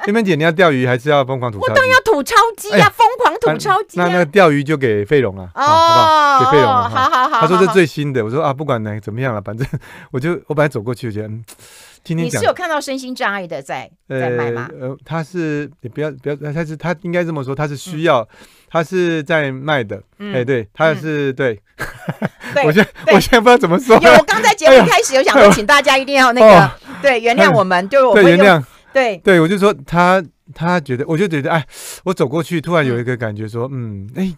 Speaker 2: 天边姐，你要钓鱼还是要疯狂吐槽？我当然要
Speaker 1: 吐超机啊，疯狂吐超机那那
Speaker 2: 那钓鱼就给费龙啊，哦，好？给费荣。好好好，他说这最新的。我说啊，不管呢怎么样了，反正我就我本来走过去，我觉得 今天你是有
Speaker 1: 看到身心障碍的在
Speaker 2: 在卖吗？呃，他是你不要不要，他是他应该这么说，他是需要，他是在卖的。哎，对，他是 对。我现我现在不知道怎么说。我刚在节目开始有想说，请大家一定要那个对原谅我们，对我原谅，对对，我就说他他觉得，我就觉得哎，我走过去突然有一个感觉说，嗯哎，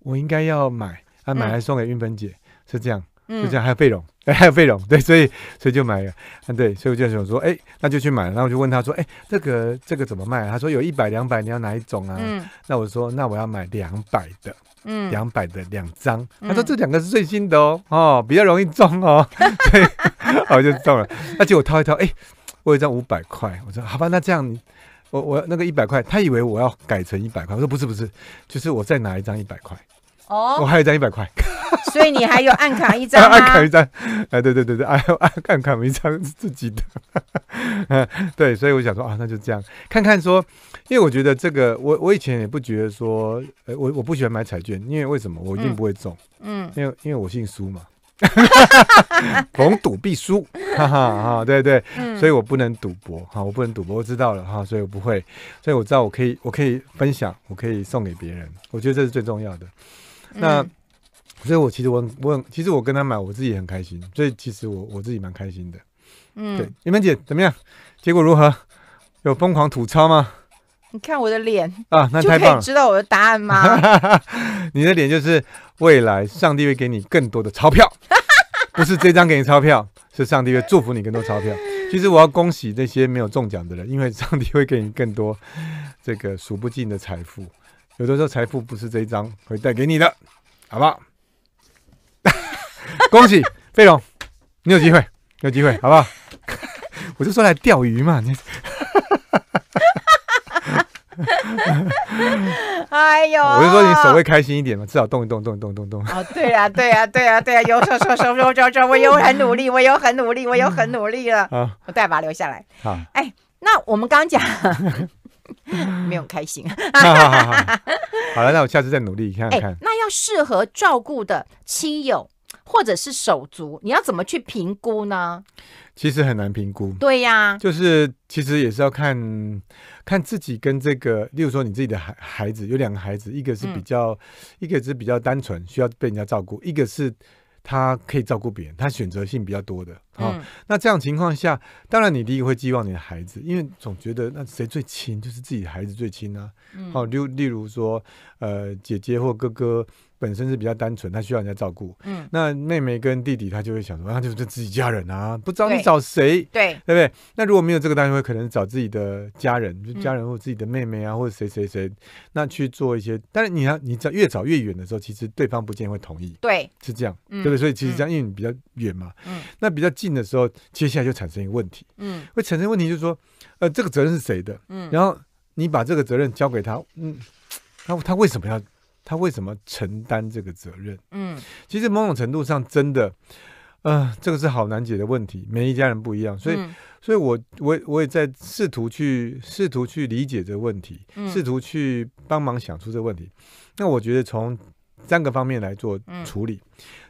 Speaker 2: 我应该要买，啊买来送给运芬姐是这样，就这样还有费荣，哎还有费荣，对，所以所以就买了，嗯对，所以我就想说哎那就去买，然后我就问他说哎这个这个怎么卖？他说有一百两百，你要哪一种啊？那我说那我要买两百的，嗯两百的两张，他说这两个是最新的哦，哦比较容易中哦，对，我就中了，那结果掏一掏，哎。我有一张五百块，我说好吧，那这样，我我那个一百块，他以为我要改成一百块，我说不是不是，就是我再拿一张一百块，哦，我还有一张一百块，
Speaker 1: 所以你还有暗卡一张啊？暗卡一张，
Speaker 2: 哎对对对对，暗暗暗卡一张自己的，对，所以我想说啊，那就这样看看说，因为我觉得这个我我以前也不觉得说，呃我我不喜欢买彩券，因为为什么我一定不会中，嗯，因为因为我姓苏嘛。逢赌必输，哈 哈哈，对对，所以我不能赌博，哈，我不能赌博，我知道了哈，所以我不会，所以我知道我可以，我可以分享，我可以送给别人，我觉得这是最重要的。那，所以我其实我我其实我跟他买，我自己也很开心，所以其实我我自己蛮开心的。嗯，对，你门姐怎么样？结果如何？有疯狂吐槽吗？
Speaker 1: 你看我的脸啊，那太棒了！知道我的答案吗？
Speaker 2: 你的脸就是未来，上帝会给你更多的钞票，不是这张给你钞票，是上帝会祝福你更多钞票。其实我要恭喜那些没有中奖的人，因为上帝会给你更多这个数不尽的财富。有的时候财富不是这一张会带给你的，好不好？恭喜飞龙，你有机会，有机会，好不好？我就说来钓鱼嘛，你。
Speaker 1: 哎呦！我就说你手会开
Speaker 2: 心一点嘛，至少动一动，动动动动。哦，
Speaker 1: 对呀，对呀，对呀，对呀，有手手手手手，我有很努力，我有很努力，我有很努力了。嗯，我再把它留下来。好，哎，那我们刚刚讲 没有开心。
Speaker 2: 好了，那我下次再努力看看。哎，
Speaker 1: 那要适合照顾的亲友。或者是手足，你要怎么去评估呢？
Speaker 2: 其实很难评估。对呀，就是其实也是要看看自己跟这个，例如说你自己的孩孩子，有两个孩子，一个是比较，一个是比较单纯，需要被人家照顾；，一个是他可以照顾别人，他选择性比较多的。啊，那这样情况下，当然你第一个会寄望你的孩子，因为总觉得那谁最亲，就是自己孩子最亲啊。好，例例如说，呃，姐姐或哥哥。本身是比较单纯，他需要人家照顾。嗯，那妹妹跟弟弟他就会想说，那就是自己家人啊，不找你找谁？对，对不对？那如果没有这个单位，可能找自己的家人，就家人或自己的妹妹啊，或者谁谁谁，那去做一些。但是你要，你找越找越远的时候，其实对方不见会同意。对，是这样，对不对？所以其实这样，因为你比较远嘛。嗯。那比较近的时候，接下来就产生一个问题。嗯。会产生问题就是说，呃，这个责任是谁的？嗯。然后你把这个责任交给他，嗯，他他为什么要？他为什么承担这个责任？嗯，其实某种程度上，真的，呃，这个是好难解的问题。每一家人不一样，所以，所以我，我，我也在试图去，试图去理解这个问题，试图去帮忙想出这个问题。那我觉得从三个方面来做处理。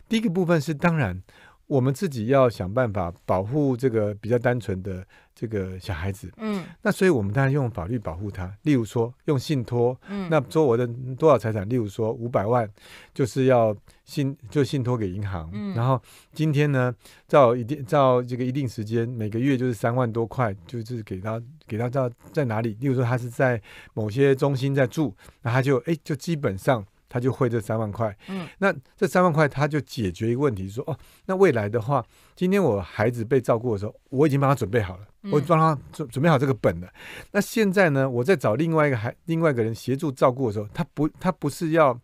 Speaker 2: 第一个部分是当然。我们自己要想办法保护这个比较单纯的这个小孩子，嗯，那所以我们当然用法律保护他，例如说用信托，嗯，那周我的多少财产，例如说五百万，就是要信就信托给银行，嗯，然后今天呢，照一定照这个一定时间，每个月就是三万多块，就是给他给他到在哪里，例如说他是在某些中心在住，那他就哎就基本上。他就会这三万块，嗯，那这三万块他就解决一个问题，说哦，那未来的话，今天我孩子被照顾的时候，我已经帮他准备好了，我帮他准准备好这个本了。那现在呢，我在找另外一个孩，另外一个人协助照顾的时候，他不，他不是要，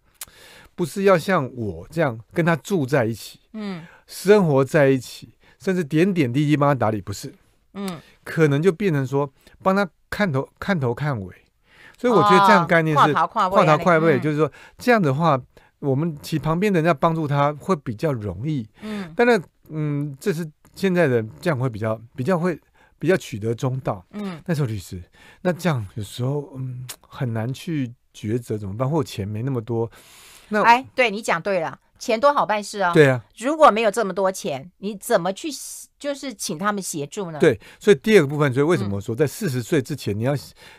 Speaker 2: 不是要像我这样跟他住在一起，嗯，生活在一起，甚至点点滴滴帮他打理，不是，嗯，可能就变成说帮他看头，看头看尾。
Speaker 1: 所以我觉得这样概念是跨槽跨位，就是
Speaker 2: 说这样的话，我们其旁边的人要帮助他会比较容易。嗯，但是嗯，这是现在的这样会比较比较会比较取得中道。嗯，那时候律师，那这样有时候嗯很难去抉择怎么办，或钱没那么多。
Speaker 1: 那哎，对你讲对了。钱多好办事啊！对啊，如果没有这么多钱，你怎么去就是请他们协助呢？对，
Speaker 2: 所以第二个部分所以为什么说在四十岁之前，你要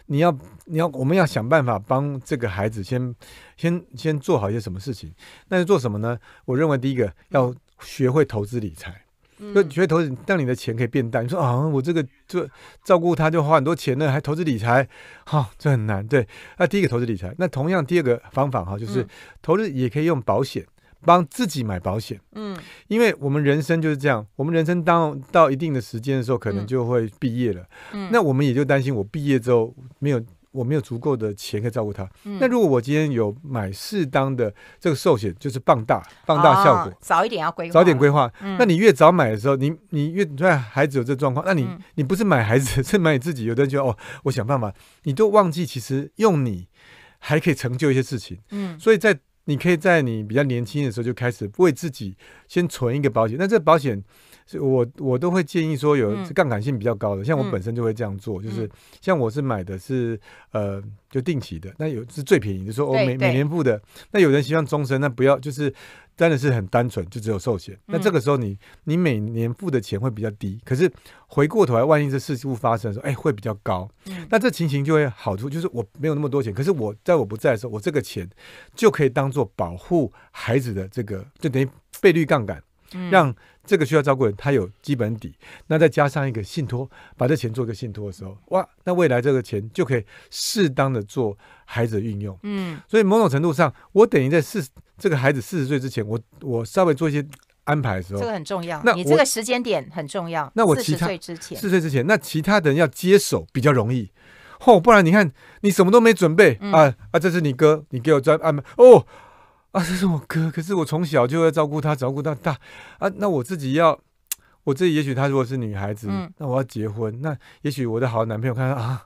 Speaker 2: 你要你要我们要想办法帮这个孩子先先先做好一些什么事情？那要做什么呢？我认为第一个要学会投资理财，就学会投资，让你的钱可以变大。你说啊，我这个就照顾他就花很多钱呢，还投资理财，哈，这很难。对，那第一个投资理财，那同样第二个方法哈，就是投资也可以用保险。帮自己买保险，嗯，因为我们人生就是这样，我们人生到到一定的时间的时候，可能就会毕业了，嗯，那我们也就担心，我毕业之后没有我没有足够的钱可以照顾他。那如果我今天有买适当的这个寿险，就是放大放大效果，
Speaker 1: 早一点要规划，早点规
Speaker 2: 划。那你越早买的时候，你你越在孩子有这状况，那你你不是买孩子，是买你自己。有的人就哦，我想办法，你都忘记其实用你还可以成就一些事情，嗯，所以在。你可以在你比较年轻的时候就开始为自己先存一个保险，那这保险，我我都会建议说有杠杆性比较高的，像我本身就会这样做，就是像我是买的是呃就定期的，那有是最便宜的，说我每每年付的，那有人希望终身，那不要就是。真的是很单纯，就只有寿险。那这个时候，你你每年付的钱会比较低，可是回过头来，万一这事故发生的时候，哎，会比较高。那这情形就会好处就是，我没有那么多钱，可是我在我不在的时候，我这个钱就可以当做保护孩子的这个，就等于倍率杠杆。让这个需要照顾人，他有基本底，那再加上一个信托，把这钱做个信托的时候，哇，那未来这个钱就可以适当的做孩子的运用。嗯，所以某种程度上，我等于在四这个孩子四十岁之前，我我稍微做一些安排的时候，这个
Speaker 1: 很重要。那你这个时间点很重要。那我其他岁之前，四十岁
Speaker 2: 之前，那其他人要接手比较容易。哦，不然你看你什么都没准备啊啊！这是你哥，你给我专安排哦。啊，这是我哥，可是我从小就要照顾他，照顾到大，啊，那我自己要，我自己也许他如果是女孩子，那我要结婚，那也许我的好男朋友看到啊，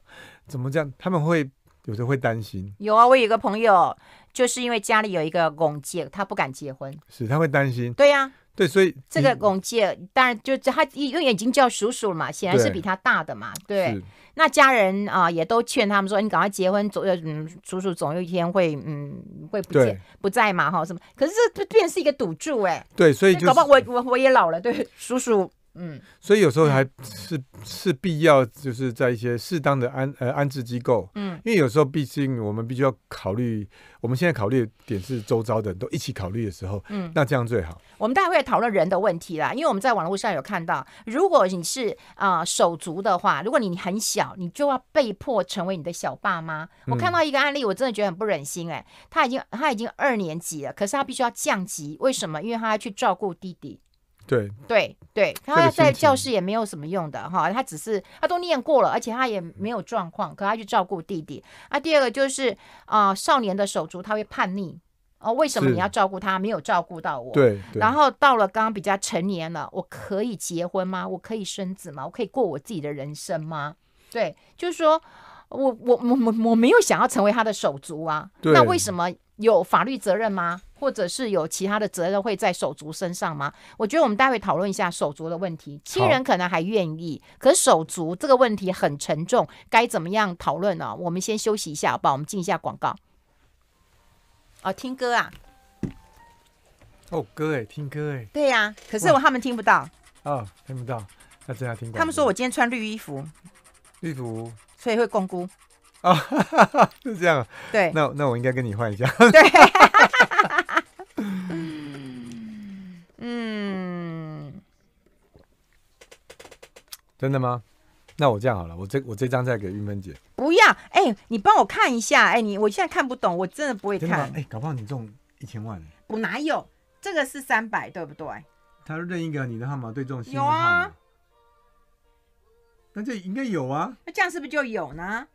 Speaker 2: 怎么这样？他们会有时候会担心。
Speaker 1: 有啊，我有个朋友，就是因为家里有一个公姐，他不敢结婚，
Speaker 2: 是他会担心。对呀，对，所以这个
Speaker 1: 龚介当然就他因为已经叫叔叔了嘛，显然是比他大的嘛，对。那家人啊，也都劝他们说：“你赶快结婚，总嗯，叔叔总有一天会嗯，会不见不在嘛，哈，什么？可是这这便是一个赌注，哎，对，所以搞不好我我我也老了，对，叔叔。”嗯，
Speaker 2: 所以有时候还是是必要，就是在一些适当的安呃安置机构，嗯，因为有时候毕竟我们必须要考虑，我们现在考虑点是周遭的都一起考虑的时候，嗯，那这样最好。
Speaker 1: 我们待会讨论人的问题啦，因为我们在网络上有看到，如果你是啊手足的话，如果你很小，你就要被迫成为你的小爸妈。我看到一个案例，我真的觉得很不忍心哎，他已经他已经二年级了，可是他必须要降级，为什么？因为他要去照顾弟弟。对对对，他他在教室也没有什么用的哈，他只是他都念过了，而且他也没有状况，可他去照顾弟弟。啊，第二个就是啊，少年的手足他会叛逆哦，为什么你要照顾他，没有照顾到我？对。然后到了刚刚比较成年了，我可以结婚吗？我可以生子吗？我可以过我自己的人生吗？对，就是说我我我我我没有想要成为他的手足啊，那为什么有法律责任吗？或者是有其他的责任会在手足身上吗？我觉得我们待会讨论一下手足的问题，亲人可能还愿意，可手足这个问题很沉重，该怎么样讨论呢？我们先休息一下，好不好？我们进一下广告。哦，听歌啊！
Speaker 2: 哦，歌哎，听歌哎。对
Speaker 1: 呀，可是我他们听不到。
Speaker 2: 哦，听不到，那这样听。他们说我
Speaker 1: 今天穿绿衣
Speaker 2: 服。绿服。
Speaker 1: 所以会共估。啊
Speaker 2: 是这样。对，那那我应该跟你换一下。对。真的吗？那我这样好了，我这我这张再给玉芬姐。
Speaker 1: 不要，哎，你帮我看一下，哎，你我现在看不懂，我真的不会看。
Speaker 2: 哎，搞不好你中一千万了。
Speaker 1: 我哪有，这个是三百，对不对？
Speaker 2: 他说任一个你的号码对中幸运号。那这应该有啊。
Speaker 1: 那这样是不是就有呢？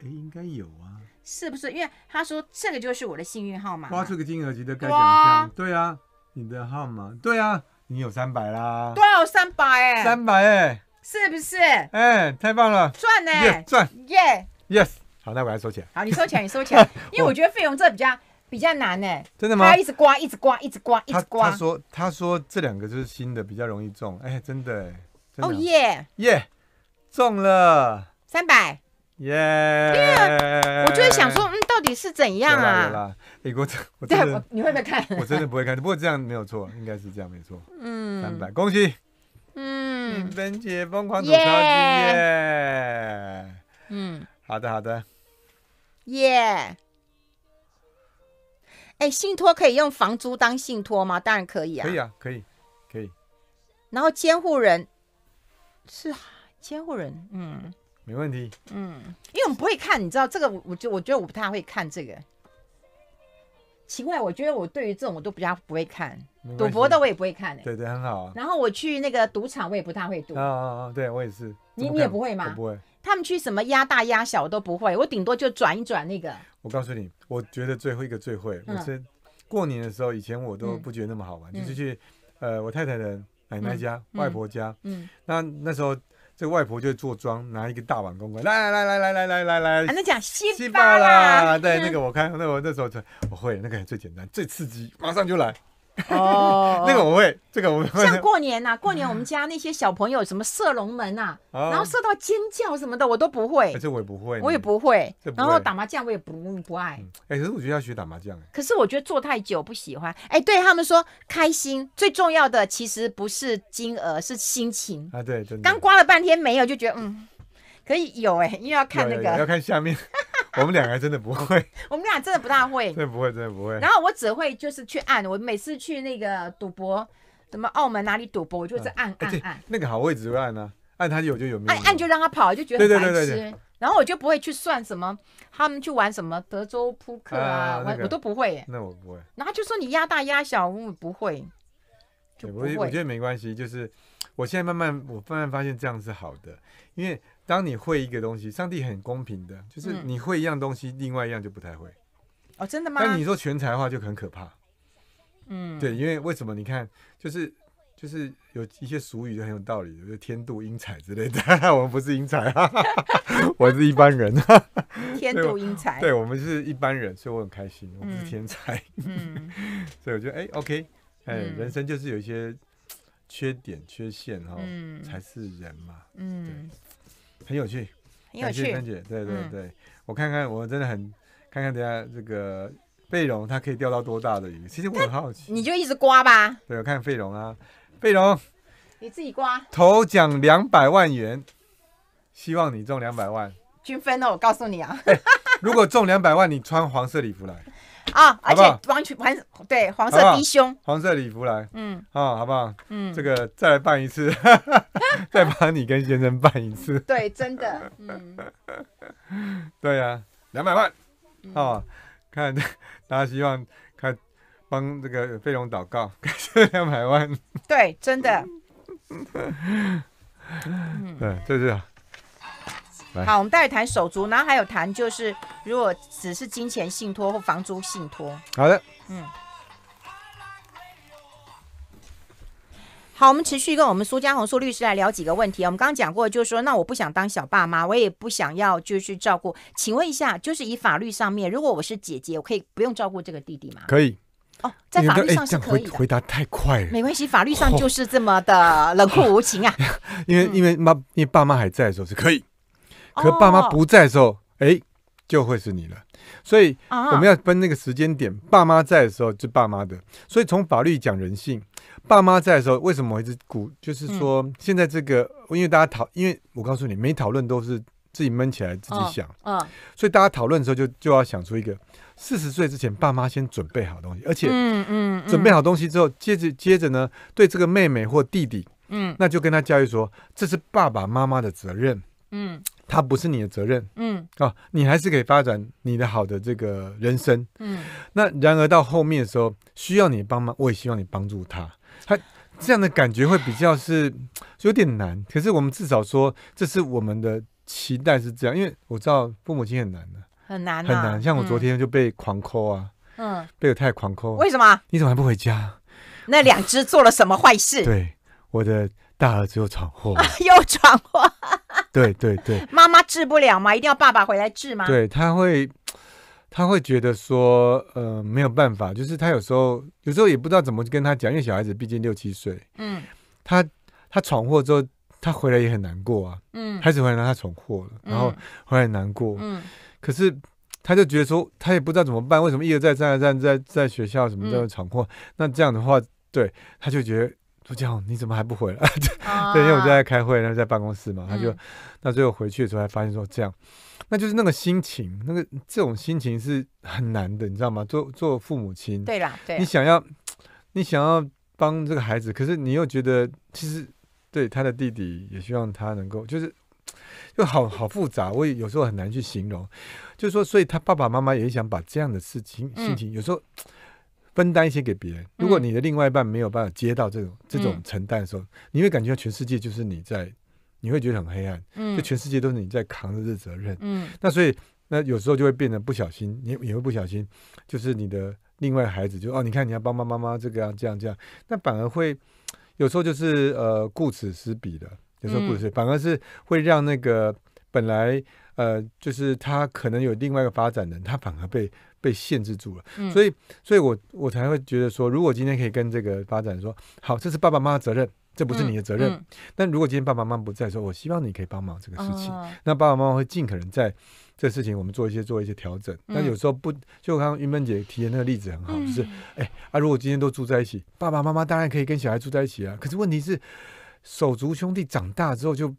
Speaker 2: 哎，应该有啊。
Speaker 1: 是不是？因为他说这个就是我的幸运号码。刮出
Speaker 2: 个金额，级得该奖项。对啊，你的号码，对啊。你有三百啦！多
Speaker 1: 少三百哎？三百哎！是不是？
Speaker 2: 哎，太棒了！赚呢！赚！耶！Yes。好，那我来收钱。
Speaker 1: 好，你收钱，你收钱。因为我觉得费用这比较比较难呢。真的吗？他一直刮，一直刮，一直刮，一直刮。他他说
Speaker 2: 他说这两个就是新的，比较容易中。哎，真的。哦耶耶！中了三百。耶！我就会想说，嗯，
Speaker 1: 到底是怎样啊？对
Speaker 2: 啦，你我真……你会
Speaker 1: 不会看？我真的
Speaker 2: 不会看，不过这样没有错，应该是这样没错。嗯，三百，恭喜！嗯，分芬姐疯狂吐钞耶！嗯，好的，好的。
Speaker 1: 耶！哎，信托可以用房租当信托吗？当然可以啊！可以
Speaker 2: 啊，可以，可以。
Speaker 1: 然后监护人是啊，监护人，嗯。没问题。嗯，因为我们不会看，你知道这个，我我就我觉得我不太会看这个。奇怪，我觉得我对于这种我都比较不会看，赌博的我也不会看。
Speaker 2: 对对，很好。然
Speaker 1: 后我去那个赌场，我也不太会赌。啊啊
Speaker 2: 啊！对我也是。你你也不会吗？不会。
Speaker 1: 他们去什么压大压小我都不会，我顶多就转一转那个。
Speaker 2: 我告诉你，我觉得最后一个最会。我是过年的时候，以前我都不觉得那么好玩，就是去呃我太太的奶奶家、外婆家。嗯。那那时候。这外婆就会庄，拿一个大碗公过来，来来来来来来来来来，
Speaker 1: 还西西七啦？对，那个
Speaker 2: 我看，那我那时候才我会，那个最简单、最刺激，马上就来。
Speaker 1: 哦，那个
Speaker 2: 我会，这个我会。像
Speaker 1: 过年呐，过年我们家那些小朋友什么射龙门呐，然后射到尖叫什么的，我都不会。这
Speaker 2: 我也不会，我也不会。然后打
Speaker 1: 麻将我也不不爱。
Speaker 2: 哎，可是我觉得要学打麻将。
Speaker 1: 可是我觉得坐太久不喜欢。哎，对他们说开心最重要的其实不是金额，是心情
Speaker 2: 啊。对，刚
Speaker 1: 刮了半天没有，就觉得嗯，可以有哎，因为要看那个，要看
Speaker 2: 下面。我们两个真的不会，
Speaker 1: 我们俩真的不大会，这
Speaker 2: 不会，真的不会。然后
Speaker 1: 我只会就是去按，我每次去那个赌博，什么澳门哪里赌博，我就是按按按。
Speaker 2: 那个好位置会按呢，按他有就有，按按就
Speaker 1: 让他跑，就觉得好吃。然后我就不会去算什么，他们去玩什么德州扑克啊，我都不会。那我不会。然后就说你压大压小，我不会，
Speaker 2: 就不会。我觉得没关系，就是我现在慢慢我慢慢发现这样是好的，因为。当你会一个东西，上帝很公平的，就是你会一样东西，另外一样就不太会。
Speaker 1: 哦，真的吗？但你说
Speaker 2: 全才的话，就很可怕。嗯，对，因为为什么？你看，就是就是有一些俗语就很有道理，就天妒英才之类的。我们不是英才，我是一般人。天妒英才，对我们是一般人，所以我很开心，我不是天才。嗯，所以我觉得，哎，OK，哎，人生就是有一些缺点、缺陷，哈，才是人嘛。嗯。很有趣，很有趣，感姐，对对对。我看看，我真的很看看等下这个贝荣，他可以钓到多大的鱼？其实我很好奇，
Speaker 1: 你就一直刮吧。
Speaker 2: 对，看贝荣啊，贝荣，你自己刮。头奖两百万元，希望你中两百万，
Speaker 1: 均分哦。我告诉你啊，
Speaker 2: 如果中两百万，你穿黄色礼服来。
Speaker 1: 啊，而且黄全黄对黄色低胸
Speaker 2: 黄色礼服来，嗯啊，好不好？嗯，这个再来办一次，再帮你跟先生办一次，
Speaker 1: 对，真的，嗯，
Speaker 2: 对呀，两百万，啊，看 大家希望看帮这个飞龙祷告，感 谢两百万，
Speaker 1: 对，真的，
Speaker 2: 对，就是这样。好，
Speaker 1: 我们待会谈手足，然后还有谈就是，如果只是金钱信托或房租信托。
Speaker 2: 好的。嗯。
Speaker 1: 好，我们持续跟我们苏家红苏律师来聊几个问题。我们刚刚讲过，就是说，那我不想当小爸妈，我也不想要就是照顾。请问一下，就是以法律上面，如果我是姐姐，我可以不用照顾这个弟弟吗？可以。哦，在法律上是可以。
Speaker 2: 回答太快了，
Speaker 1: 没关系，法律上就是这么的冷酷无情啊。
Speaker 2: 因为因为妈因为爸妈还在的时候是可以。可爸妈不在的时候，哎，就会是你了。所以我们要分那个时间点。爸妈在的时候，是爸妈的。所以从法律讲人性，爸妈在的时候，为什么一直鼓？就是说，现在这个，因为大家讨，因为我告诉你，没讨论都是自己闷起来自己想。嗯，所以大家讨论的时候，就就要想出一个四十岁之前，爸妈先准备好东西，而且嗯嗯准备好东西之后，接着接着呢，对这个妹妹或弟弟，嗯，那就跟他教育说，这是爸爸妈妈的责任。嗯。他不是你的责任，嗯啊，你还是可以发展你的好的这个人生，嗯。那然而到后面的时候，需要你帮忙，我也希望你帮助他，他这样的感觉会比较是有点难。可是我们至少说，这是我们的期待是这样，因为我知道父母亲很难的，很难，很难。像我昨天就被狂抠啊，嗯，被我太太狂抠。为什么？你怎么还不回家？
Speaker 1: 那两只做了什么坏事？对，
Speaker 2: 我的。大儿子 又闯祸，
Speaker 1: 又闯祸，
Speaker 2: 对对对，
Speaker 1: 妈妈治不了吗？一定要爸爸回来治吗？对
Speaker 2: 他会，他会觉得说，呃，没有办法，就是他有时候有时候也不知道怎么跟他讲，因为小孩子毕竟六七岁，嗯，他他闯祸之后，他回来也很难过啊，嗯，孩子回来让他闯祸了，然后回来难过，嗯，可是他就觉得说，他也不知道怎么办，为什么一而再再再再在学校什么都要闯祸？那这样的话，对，他就觉得。说这样你怎么还不回来？对，因为我在开会，然后在办公室嘛。他就，那最后回去的时候还发现说这样，那就是那个心情，那个这种心情是很难的，你知道吗？做做父母亲，对啦，对，你想要，你想要帮这个孩子，可是你又觉得其实对他的弟弟也希望他能够，就是，就好好复杂。我有时候很难去形容，就说，所以他爸爸妈妈也想把这样的事情心情，有时候。分担一些给别人。如果你的另外一半没有办法接到这种这种承担的时候，你会感觉到全世界就是你在，你会觉得很黑暗，就全世界都是你在扛着这责任。嗯，那所以那有时候就会变得不小心，你也会不小心，就是你的另外孩子就哦，你看你要帮帮妈妈，这个样这样这样。那反而会有时候就是呃顾此失彼的，有时候顾此反而是会让那个本来呃就是他可能有另外一个发展的，他反而被。被限制住了，所以，所以我我才会觉得说，如果今天可以跟这个发展说好，这是爸爸妈妈的责任，这不是你的责任。但如果今天爸爸妈妈不在，的时候，我希望你可以帮忙这个事情，那爸爸妈妈会尽可能在这事情我们做一些做一些调整。那有时候不就刚刚云梦姐提的那个例子很好，就是哎，啊，如果今天都住在一起，爸爸妈妈当然可以跟小孩住在一起啊。可是问题是，手足兄弟长大之后就。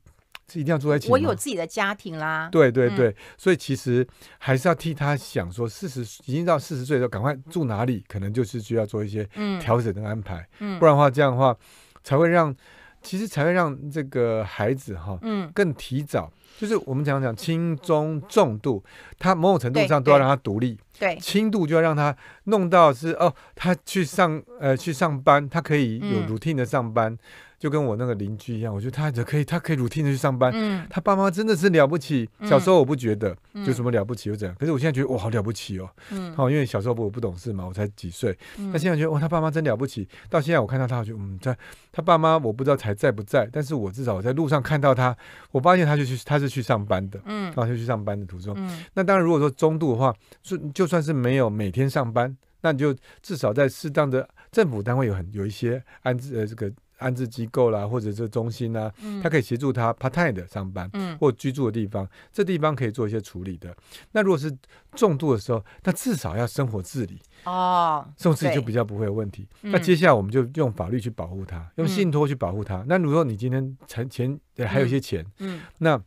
Speaker 2: 一定要住在。我有自
Speaker 1: 己的家庭啦。对对对，
Speaker 2: 所以其实还是要替他想说，四十已经到四十岁的时候，赶快住哪里？可能就是需要做一些调整的安排。嗯，不然的话，这样的话才会让其实才会让这个孩子哈，嗯，更提早就是我们讲讲轻中重度，他某种程度上都要让他独立。对，轻度就要让他弄到是哦，他去上呃去上班，他可以有 routine 的上班。就跟我那个邻居一样，我觉得他可以，他可以 routine 的去上班。他爸妈真的是了不起。小时候我不觉得，有什么了不起又怎样？可是我现在觉得哇，好了不起哦。好，因为小时候不我不懂事嘛，我才几岁。那现在觉得哇，他爸妈真了不起。到现在我看到他，我就嗯，在他爸妈我不知道还在不在，但是我至少我在路上看到他，我发现他就去，他是去上班的。嗯，然后就去上班的途中。那当然，如果说中度的话，就就算是没有每天上班，那你就至少在适当的政府单位有很有一些安置呃这个。安置机构啦，或者是中心呐，他可以协助他 part time 的上班或居住的地方，这地方可以做一些处理的。那如果是重度的时候，那至少要生活自理
Speaker 1: 哦，生活自理就比
Speaker 2: 较不会有问题。那接下来我们就用法律去保护他，用信托去保护他。那如果你今天钱钱还有一些钱，嗯，那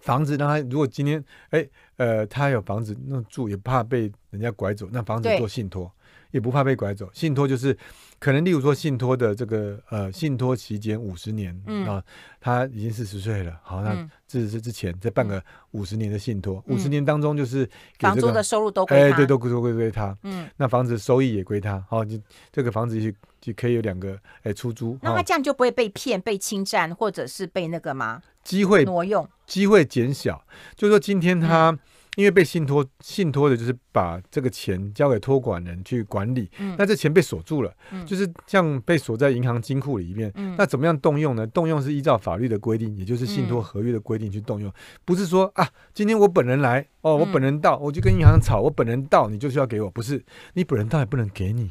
Speaker 2: 房子让他如果今天哎呃他有房子那住也怕被人家拐走，那房子做信托。也不怕被拐走，信托就是，可能例如说信托的这个呃，信托期间五十年啊，他已经四十岁了，好，那这是之前再办个五十年的信托，五十年当中就是房租的收入都哎对，都归归归他，嗯，那房子收益也归他，好，你这个房子就就可以有两个哎出租。那他这
Speaker 1: 样就不会被骗、被侵占或者是被那个吗？
Speaker 2: 机会挪用，机会减小，就是说今天他。因为被信托，信托的就是把这个钱交给托管人去管理，那这钱被锁住了，就是像被锁在银行金库里面。那怎么样动用呢？动用是依照法律的规定，也就是信托合约的规定去动用，不是说啊，今天我本人来哦，我本人到，我就跟银行吵，我本人到你就需要给我，不是你本人到也不能给你，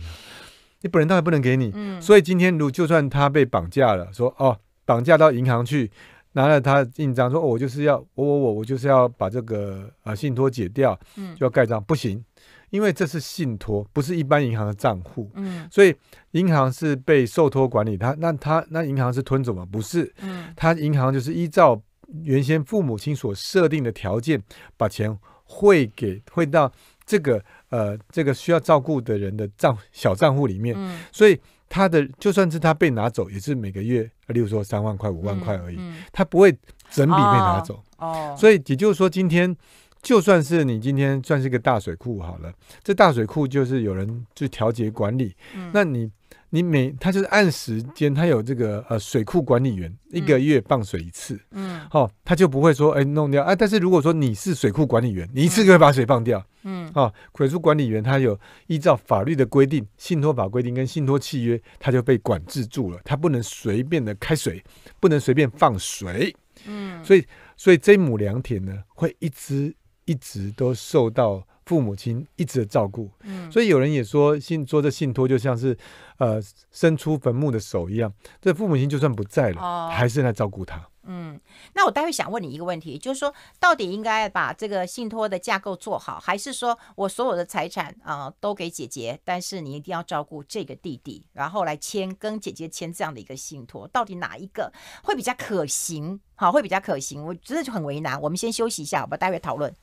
Speaker 2: 你本人到也不能给你。所以今天如就算他被绑架了，说哦，绑架到银行去。拿了他印章说：“我就是要我我我我就是要把这个呃信托解掉，就要盖章不行，因为这是信托，不是一般银行的账户。嗯，所以银行是被受托管理，他那他那银行是吞走吗？不是，他银行就是依照原先父母亲所设定的条件，把钱汇给汇到这个呃这个需要照顾的人的账小账户里面。嗯，所以。他的就算是他被拿走，也是每个月，例如说三万块、五万块而已，他不会整笔被拿走。哦，所以也就是说，今天就算是你今天算是个大水库好了，这大水库就是有人去调节管理。嗯，那你。你每他就是按时间，他有这个呃水库管理员，一个月放水一次，嗯，好，他就不会说哎弄掉啊。但是如果说你是水库管理员，你一次就会把水放掉，嗯啊，水库管理员他有依照法律的规定、信托法规定跟信托契约，他就被管制住了，他不能随便的开水，不能随便放水，嗯，所以所以这一亩良田呢，会一直一直都受到。父母亲一直的照顾，嗯，所以有人也说信做这信托就像是，呃，伸出坟墓的手一样。这父母亲就算不在了，还是来照顾他。
Speaker 1: 嗯，那我待会想问你一个问题，就是说，到底应该把这个信托的架构做好，还是说我所有的财产啊都给姐姐，但是你一定要照顾这个弟弟，然后来签跟姐姐签这样的一个信托，到底哪一个会比较可行？好，会比较可行，我觉得就很为难。我们先休息一下，我们待会讨论。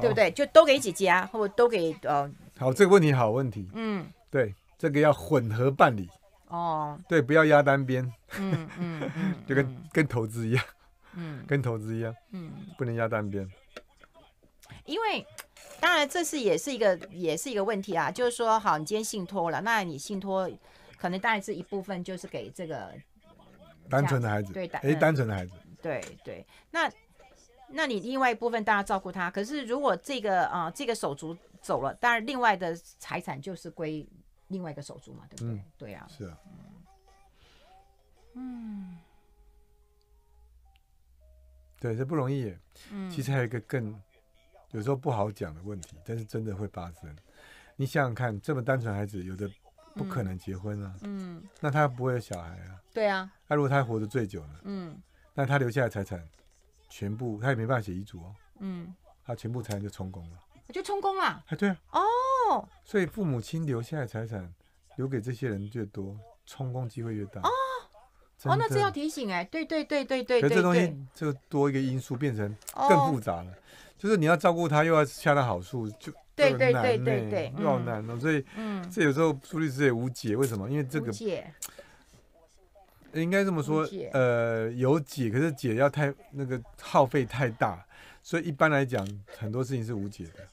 Speaker 1: 对不对？就都给姐姐啊，或者都给呃……
Speaker 2: 好，这个问题好问题。嗯，对，这个要混合办理。哦，对，不要压单边。嗯嗯，就跟跟投资一样。嗯，跟投资一样。嗯，不能压单边。
Speaker 1: 因为，当然，这是也是一个也是一个问题啊。就是说，好，你今天信托了，那你信托可能大概是一部分，就是给这个单纯的孩子，对，给单纯的孩子。对对，那。那你另外一部分大家照顾他，可是如果这个啊这个手足走了，当然另外的财产就是归另外一个手足嘛，对不对？对啊。是啊。
Speaker 2: 嗯。对，这不容易。嗯。其实还有一个更有时候不好讲的问题，但是真的会发生。你想想看，这么单纯孩子，有的不可能结婚啊。嗯。那他不会有小孩啊。对啊。那如果他活得最久呢？嗯。那他留下的财产。全部他也没办法写遗嘱哦，嗯，他全部财产就充公了，
Speaker 1: 就充公了，哎，对啊，哦，
Speaker 2: 所以父母亲留下的财产留给这些人越多，充公机会越大哦，哦，那这要
Speaker 1: 提醒哎，对对对对对可这东西
Speaker 2: 就多一个因素变成更复杂了，就是你要照顾他又要恰到好处，就对对对对对，又好难哦，所以嗯，这有时候处律师也无解，为什么？因为这个。应该这么说，呃，有解，可是解要太那个耗费太大，所以一般来讲，很多事情是无解的。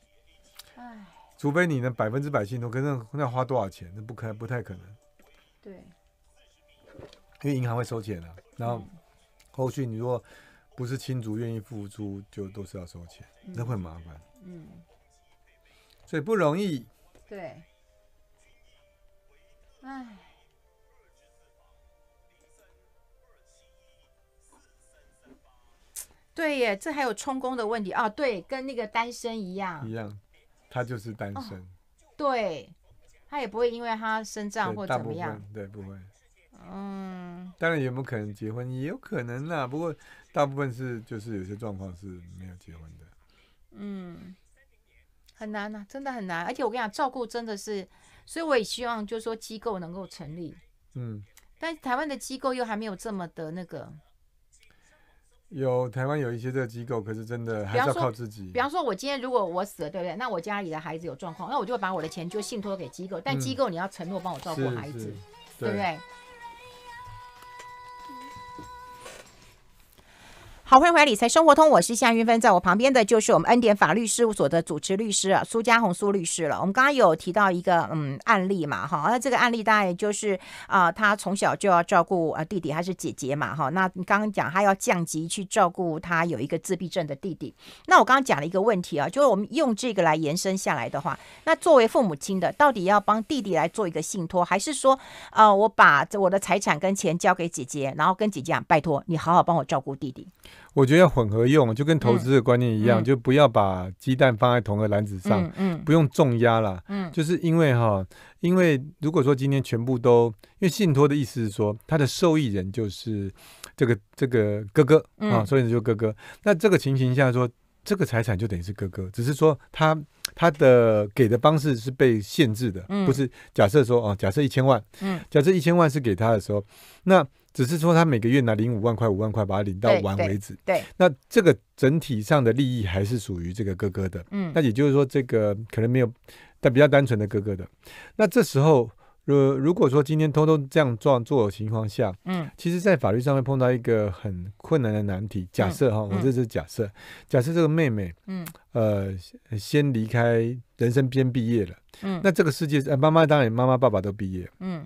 Speaker 2: 除非你能百分之百信托，那那要花多少钱？那不可不太可能。对，因为银行会收钱啊。然后后续你若不是亲族愿意付出，就都是要收钱，那会麻烦。嗯，所以不容易。
Speaker 1: 对，哎。对耶，这还有充公的问题啊！对，跟那个单身一样，
Speaker 2: 一样，他就是单身。
Speaker 1: 对，他也不会因为他身障或怎么样，对，不会。嗯。
Speaker 2: 当然有没有可能结婚也有可能啦。不过大部分是就是有些状况是没有结婚的。
Speaker 1: 嗯，很难呐，真的很难。而且我跟你讲，照顾真的是，所以我也希望就是说机构能够成立。嗯。但台湾的机构又还没有这么的那个。
Speaker 2: 有台湾有一些这个机构，可是真的还是要靠自己。比方
Speaker 1: 说，我今天如果我死了，对不对？那我家里的孩子有状况，那我就把我的钱就信托给机构，但机构你要承诺帮我照顾孩子，对不对？好，欢迎回来《理财生活通》，我是夏云芬，在我旁边的就是我们恩典法律事务所的主持律师啊，苏家红苏律师了。我们刚刚有提到一个嗯案例嘛，哈，那这个案例大概就是啊，他从小就要照顾啊弟弟，还是姐姐嘛，哈。那你刚刚讲他要降级去照顾他有一个自闭症的弟弟。那我刚刚讲了一个问题啊，就是我们用这个来延伸下来的话，那作为父母亲的，到底要帮弟弟来做一个信托，还是说啊，我把我的财产跟钱交给姐姐，然后跟姐姐讲，拜托你好好帮我照顾弟弟？
Speaker 2: 我觉得要混合用，就跟投资的观念一样，就不要把鸡蛋放在同一个篮子上，不用重压啦。嗯，就是因为哈，因为如果说今天全部都，因为信托的意思是说，他的受益人就是这个这个哥哥啊，受益人就哥哥。那这个情形下说。这个财产就等于是哥哥，只是说他他的给的方式是被限制的，不是假设说哦，假设一千万，假设一千万是给他的时候，那只是说他每个月拿领五万块、五万块把它领到完为止，对，那这个整体上的利益还是属于这个哥哥的，嗯，那也就是说这个可能没有，但比较单纯的哥哥的，那这时候。如如果说今天偷偷这样做做情况下，嗯，其实在法律上面碰到一个很困难的难题。假设哈，我这是假设，假设这个妹妹，嗯，呃，先离开人生边毕业了，嗯，那这个世界，妈妈当然，妈妈爸爸都毕业，嗯，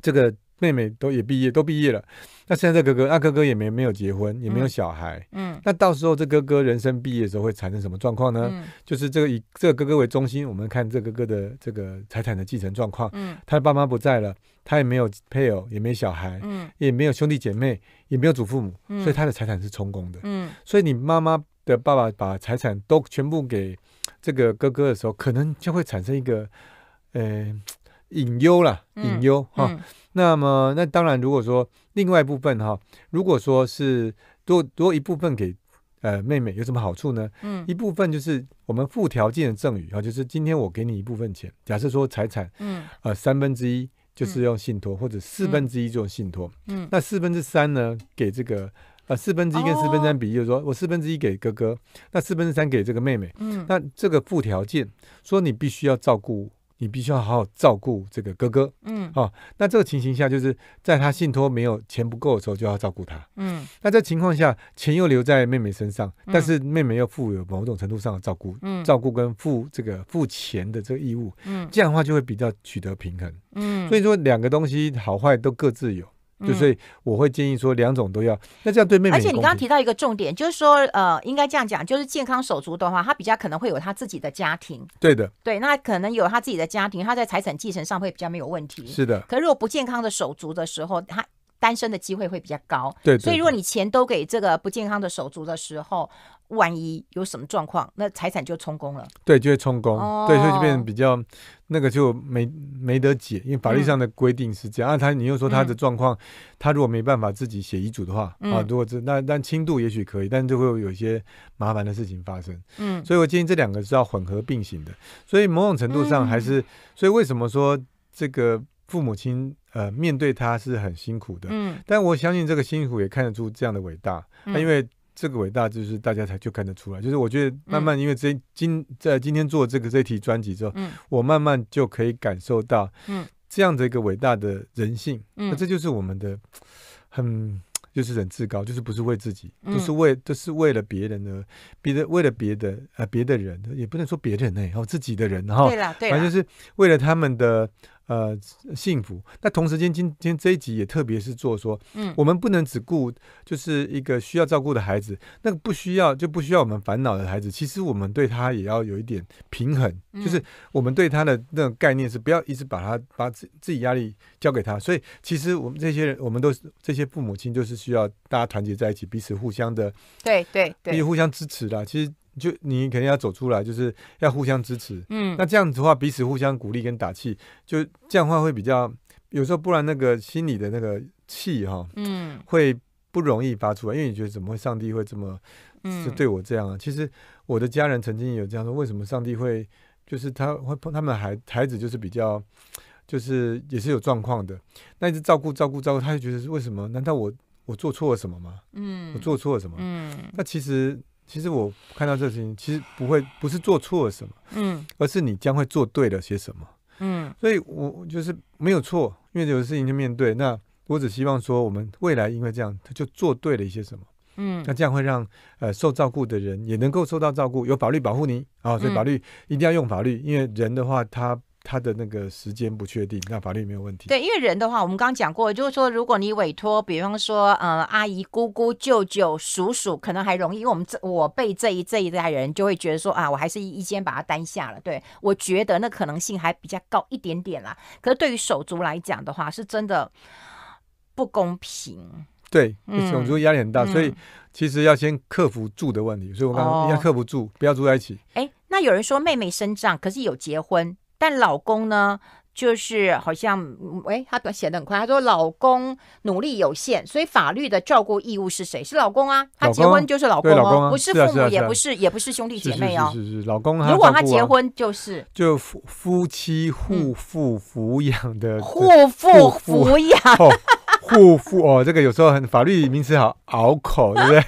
Speaker 2: 这个。妹妹都也毕业，都毕业了。那现在这哥哥，那哥哥也没没有结婚，也没有小孩。嗯。那到时候这哥哥人生毕业的时候会产生什么状况呢？嗯。就是这个以这个哥哥为中心，我们看这哥哥的这个财产的继承状况。嗯。他的爸妈不在了，他也没有配偶，也没有小孩，嗯，也没有兄弟姐妹，也没有祖父母，嗯，所以他的财产是充公的，嗯。所以你妈妈的爸爸把财产都全部给这个哥哥的时候，可能就会产生一个呃隐忧了，隐忧哈。那么，那当然，如果说另外一部分哈，如果说是多多一部分给呃妹妹，有什么好处呢？嗯，一部分就是我们附条件的赠与啊，就是今天我给你一部分钱，假设说财产，嗯，呃三分之一就是用信托或者四分之一做信托，嗯，那四分之三呢给这个呃四分之一跟四分之三比，就是说我四分之一给哥哥，那四分之三给这个妹妹，嗯，那这个附条件，说你必须要照顾。你必须要好好照顾这个哥哥，嗯，哦，那这个情形下，就是在他信托没有钱不够的时候，就要照顾他，嗯，那在情况下，钱又留在妹妹身上，但是妹妹又负有某种程度上的照顾，照顾跟付这个付钱的这个义务，嗯，这样的话就会比较取得平衡，嗯，所以说两个东西好坏都各自有。就是我会建议说两种都要，那这样对妹妹。而且你刚刚提
Speaker 1: 到一个重点，就是说，呃，应该这样讲，就是健康手足的话，他比较可能会有他自己的家庭。对的。对，那可能有他自己的家庭，他在财产继承上会比较没有问题。是的。可如果不健康的手足的时候，他单身的机会会比较高。对。所以如果你钱都给这个不健康的手足的时候，万一有什么状况，那财产就充公了。
Speaker 2: 对，就会充公，对，所以就变成比较那个就没没得解，因为法律上的规定是这样啊。他你又说他的状况，他如果没办法自己写遗嘱的话，啊，如果这那但轻度也许可以，但就会有一些麻烦的事情发生。嗯，所以我建议这两个是要混合并行的。所以某种程度上还是，所以为什么说这个父母亲呃面对他是很辛苦的？嗯，但我相信这个辛苦也看得出这样的伟大，因为。这个伟大，就是大家才就看得出来。就是我觉得慢慢，因为这今在今天做这个这题专辑之后，我慢慢就可以感受到，这样的一个伟大的人性。嗯，这就是我们的很，就是很至高，就是不是为自己，就是为，这是为了别人的，别的，为了别的呃别的人也不能说别人哎，哦，自己的人然后对了对了，就是为了他们的。呃，幸福。那同时间，今天这一集也特别是做说，嗯，我们不能只顾就是一个需要照顾的孩子，那个不需要就不需要我们烦恼的孩子，其实我们对他也要有一点平衡，就是我们对他的那种概念是不要一直把他把自自己压力交给他。所以其实我们这些人，我们都是这些父母亲，就是需要大家团结在一起，彼此互相的，对对，彼此互相支持的。其实。就你肯定要走出来，就是要互相支持。嗯，那这样子的话，彼此互相鼓励跟打气，就这样话会比较。有时候不然那个心里的那个气哈，嗯，会不容易发出来，因为你觉得怎么会上帝会这么，就对我这样啊？其实我的家人曾经也有这样说：为什么上帝会就是他会碰他们的孩孩子就是比较，就是也是有状况的。那一直照顾照顾照顾，他就觉得是为什么？难道我我做错了什么吗？嗯，我做错了什么？嗯，那其实。其实我看到这事情，其实不会不是做错了什么，嗯，而是你将会做对了些什么，嗯，所以我就是没有错，因为有事情就面对。那我只希望说，我们未来因为这样，他就做对了一些什么，嗯，那这样会让呃受照顾的人也能够受到照顾，有法律保护你啊，所以法律一定要用法律，因为人的话他。他的那个时间不确定，那法律没有问题？
Speaker 1: 对，因为人的话，我们刚刚讲过，就是说，如果你委托，比方说，呃，阿姨、姑姑、舅舅、叔叔，可能还容易，因为我们这我辈这一这一代人就会觉得说啊，我还是一一间把它担下了。对我觉得那可能性还比较高一点点啦。可是对于手足来讲的话，是真的不公平。
Speaker 2: 对，手足压力很大，所以其实要先克服住的问题。所以我刚要克服住，不要住在一起。
Speaker 1: 哎，那有人说妹妹身障，可是有结婚。但老公呢，就是好像，哎，他写的很快，他说老公努力有限，所以法律的照顾义务是谁？是老公啊，他结婚就是老公哦，不是父母，也不是，也不是兄弟姐妹哦，
Speaker 2: 是是老公。如果他结婚就是就夫夫妻互负抚养的互负抚养，互负哦，这个有时候很法律名词好拗口，对不对？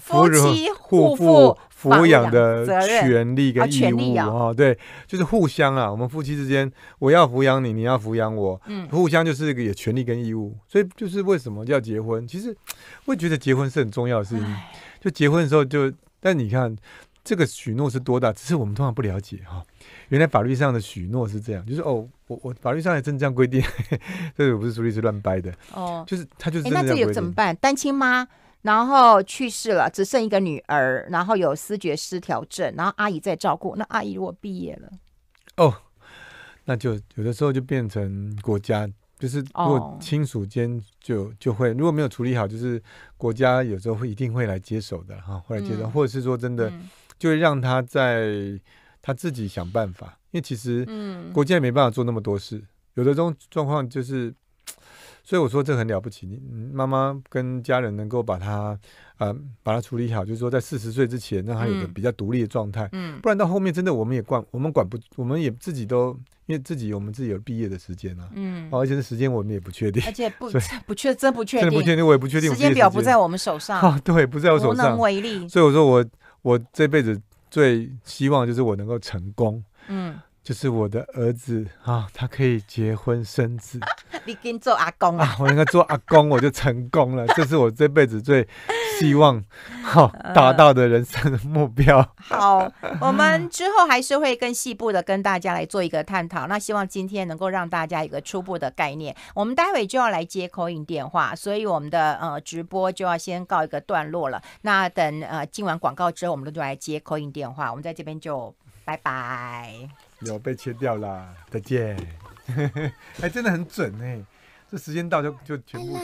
Speaker 2: 夫妻互负。抚养的权利跟义务啊，对，就是互相啊，我们夫妻之间，我要抚养你，你要抚养我，嗯，互相就是有权利跟义务，所以就是为什么要结婚？其实，我觉得结婚是很重要的事情。就结婚的时候就，但你看这个许诺是多大，只是我们通常不了解哈。原来法律上的许诺是这样，就是哦，我我法律上也真这样规定，这个我不是说律师乱掰的，哦，就是他就是那这有怎么
Speaker 1: 办？单亲妈。然后去世了，只剩一个女儿，然后有思觉失调症，然后阿姨在照顾。那阿姨如果毕业了，
Speaker 2: 哦，那就有的时候就变成国家，就是如果亲属间就就会如果没有处理好，就是国家有时候会一定会来接手的哈，会来接手，或者是说真的就会让他在他自己想办法，因为其实嗯，国家也没办法做那么多事，有的这种状况就是。所以我说这很了不起，你妈妈跟家人能够把他啊，把他处理好，就是说在四十岁之前让他有个比较独立的状态，嗯，不然到后面真的我们也管，我们管不，我们也自己都，因为自己我们自己有毕业的时间啊，嗯，而且这时间我们也不确定，而且不
Speaker 1: 不确定不确定不确定我也不确定，时间表不在我们手上啊，对，不在我手上，无能为力。所以
Speaker 2: 我说我我这辈子最希望就是我能够成功，嗯。就是我的儿子啊，他可以结婚生子。
Speaker 1: 你跟做阿公啊？我
Speaker 2: 应该做阿公，我就成功了。这是我这辈子最希望 好达到的人生的目标。好，
Speaker 1: 我们之后还是会更细部的跟大家来做一个探讨。那希望今天能够让大家有一个初步的概念。我们待会就要来接口音电话，所以我们的呃直播就要先告一个段落了。那等呃进完广告之后，我们就来接口音电话。我们在这边就拜拜。
Speaker 2: 有被切掉啦，再见。还 真的很准呢，这时间到就就全部。